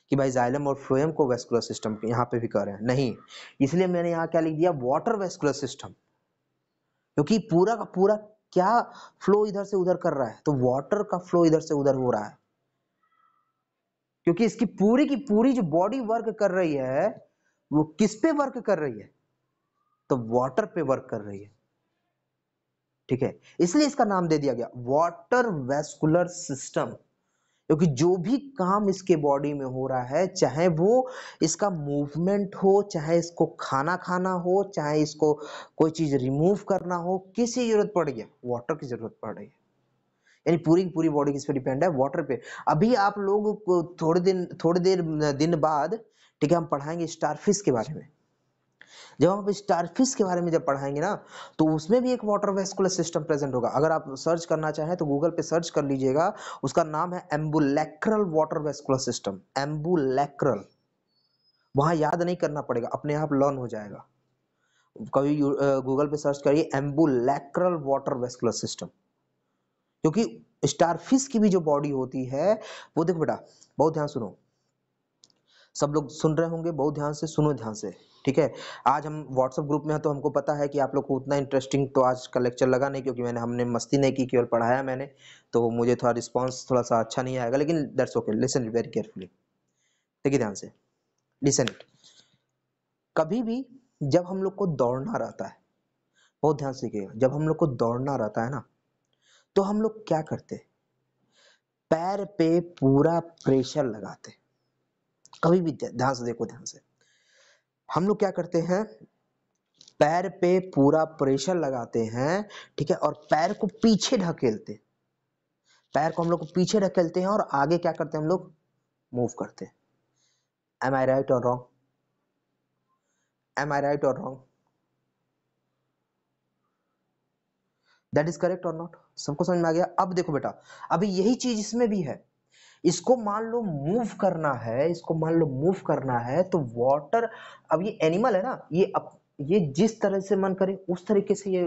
कि भाई जाइलम और फ्लोएम को वेस्कुलर सिस्टम यहाँ पे भी कर रहे हैं नहीं इसलिए मैंने यहाँ क्या लिख दिया वाटर वेस्कुलर सिस्टम क्योंकि पूरा का पूरा क्या फ्लो इधर से उधर कर रहा है तो वाटर का फ्लो इधर से उधर हो रहा है क्योंकि इसकी पूरी की पूरी जो बॉडी वर्क कर रही है वो किस पे वर्क कर रही है तो वाटर पे वर्क कर रही है ठीक है इसलिए इसका नाम दे दिया गया वाटर वेस्कुलर सिस्टम क्योंकि जो भी काम इसके बॉडी में हो रहा है चाहे वो इसका मूवमेंट हो चाहे इसको खाना खाना हो चाहे इसको कोई चीज रिमूव करना हो किसी जरूरत पड़ गया वाटर की जरूरत पड़ रही है यानी पूरी पूरी बॉडी किस पे डिपेंड है वाटर पे अभी आप लोग को थोड़े दिन थोड़े देर दिन बाद ठीक है हम पढ़ाएंगे स्टारफिश के बारे में जब हम स्टारफिश के बारे में जब पढ़ाएंगे ना तो उसमें भी एक वाटर वेस्कुलर सिस्टम प्रेजेंट होगा अगर आप सर्च करना चाहें तो गूगल पे सर्च कर लीजिएगा उसका नाम है ambulacral water vascular system ambulacral वहां याद नहीं करना पड़ेगा अपने आप लर्न हो जाएगा कभी गूगल पे सर्च करिए एम्बुलैक्रल वाटर वेस्कुलर सिस्टम क्योंकि स्टार फिश की भी जो बॉडी होती है वो देखो बेटा बहुत ध्यान सुनो सब लोग सुन रहे होंगे बहुत ध्यान से सुनो ध्यान से ठीक है आज हम व्हाट्सएप ग्रुप में हैं तो हमको पता है कि आप लोग को उतना इंटरेस्टिंग तो आज का लेक्चर लगा नहीं क्योंकि मैंने हमने मस्ती नहीं की केवल पढ़ाया मैंने तो मुझे थोड़ा रिस्पॉन्स थोड़ा सा अच्छा नहीं आएगा लेकिन that's okay listen very carefully देखिए ध्यान से लिसन कभी भी जब हम लोग को दौड़ना रहता है बहुत ध्यान से देखिएगा जब हम लोग को दौड़ना रहता है ना तो हम लोग क्या करते पैर पे पूरा प्रेशर लगाते कभी भी ध्यान से देखो ध्यान से हम लोग क्या करते हैं पैर पे पूरा प्रेशर लगाते हैं ठीक है और पैर को पीछे ढकेलते पैर को हम लोग पीछे ढकेलते हैं और आगे क्या करते हैं हम लोग मूव करते हैं एम आई राइट और रॉन्ग एम आई राइट और रॉन्ग दैट इज करेक्ट और नॉट सबको समझ में आ गया अब देखो बेटा अभी यही चीज इसमें भी है इसको मान लो मूव करना है इसको मान लो मूव करना है तो वाटर अब ये एनिमल है ना ये अप, ये जिस तरह से मन करे उस तरीके से ये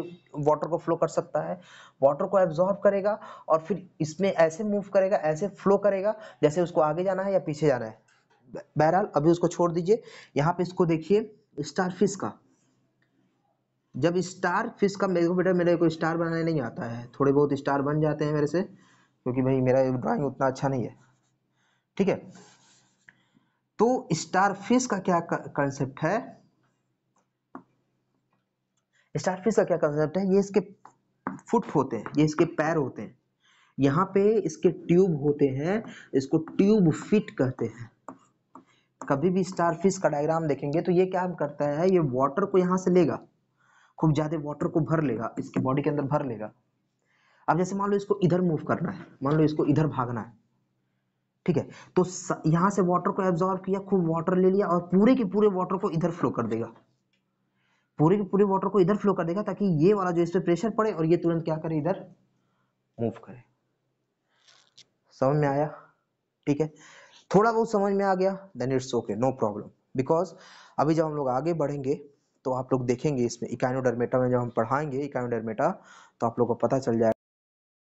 वाटर को फ्लो कर सकता है वाटर को एब्जॉर्ब करेगा और फिर इसमें ऐसे मूव करेगा ऐसे फ्लो करेगा जैसे उसको आगे जाना है या पीछे जाना है बहरहाल अभी उसको छोड़ दीजिए यहाँ पे इसको देखिए स्टारफिश का जब स्टार फिश का मेरे को बेटा मेरे को स्टार बनाने नहीं आता है थोड़े बहुत स्टार बन जाते हैं मेरे से क्योंकि भाई मेरा ड्राइंग उतना अच्छा नहीं है ठीक है तो स्टार फिश का क्या कंसेप्ट है स्टार फिश का क्या कंसेप्ट है ये इसके फुट होते हैं ये इसके पैर होते हैं यहाँ पे इसके ट्यूब होते हैं इसको ट्यूब फिट कहते हैं कभी भी स्टार फिश का डायग्राम देखेंगे तो ये क्या करता है ये वाटर को यहाँ से लेगा खूब ज़्यादा वाटर को भर लेगा इसके बॉडी के अंदर भर लेगा अब जैसे मान लो इसको इधर मूव करना है मान लो इसको इधर भागना है ठीक है तो यहां से वाटर को एब्जॉर्व किया खूब वाटर ले लिया और पूरे के पूरे वाटर को इधर फ्लो कर देगा पूरे के पूरे वाटर को इधर फ्लो कर देगा ताकि ये वाला जो इस पर प्रेशर पड़े और ये तुरंत क्या करे इधर मूव करे समझ में आया ठीक है थोड़ा बहुत समझ में आ गया then it's okay no problem because अभी जब हम लोग आगे बढ़ेंगे तो आप लोग देखेंगे इसमें इकाइनोडर्मेटा में जब हम पढ़ाएंगे इकाइनोडर्मेटा तो आप लोग को पता चल जाएगा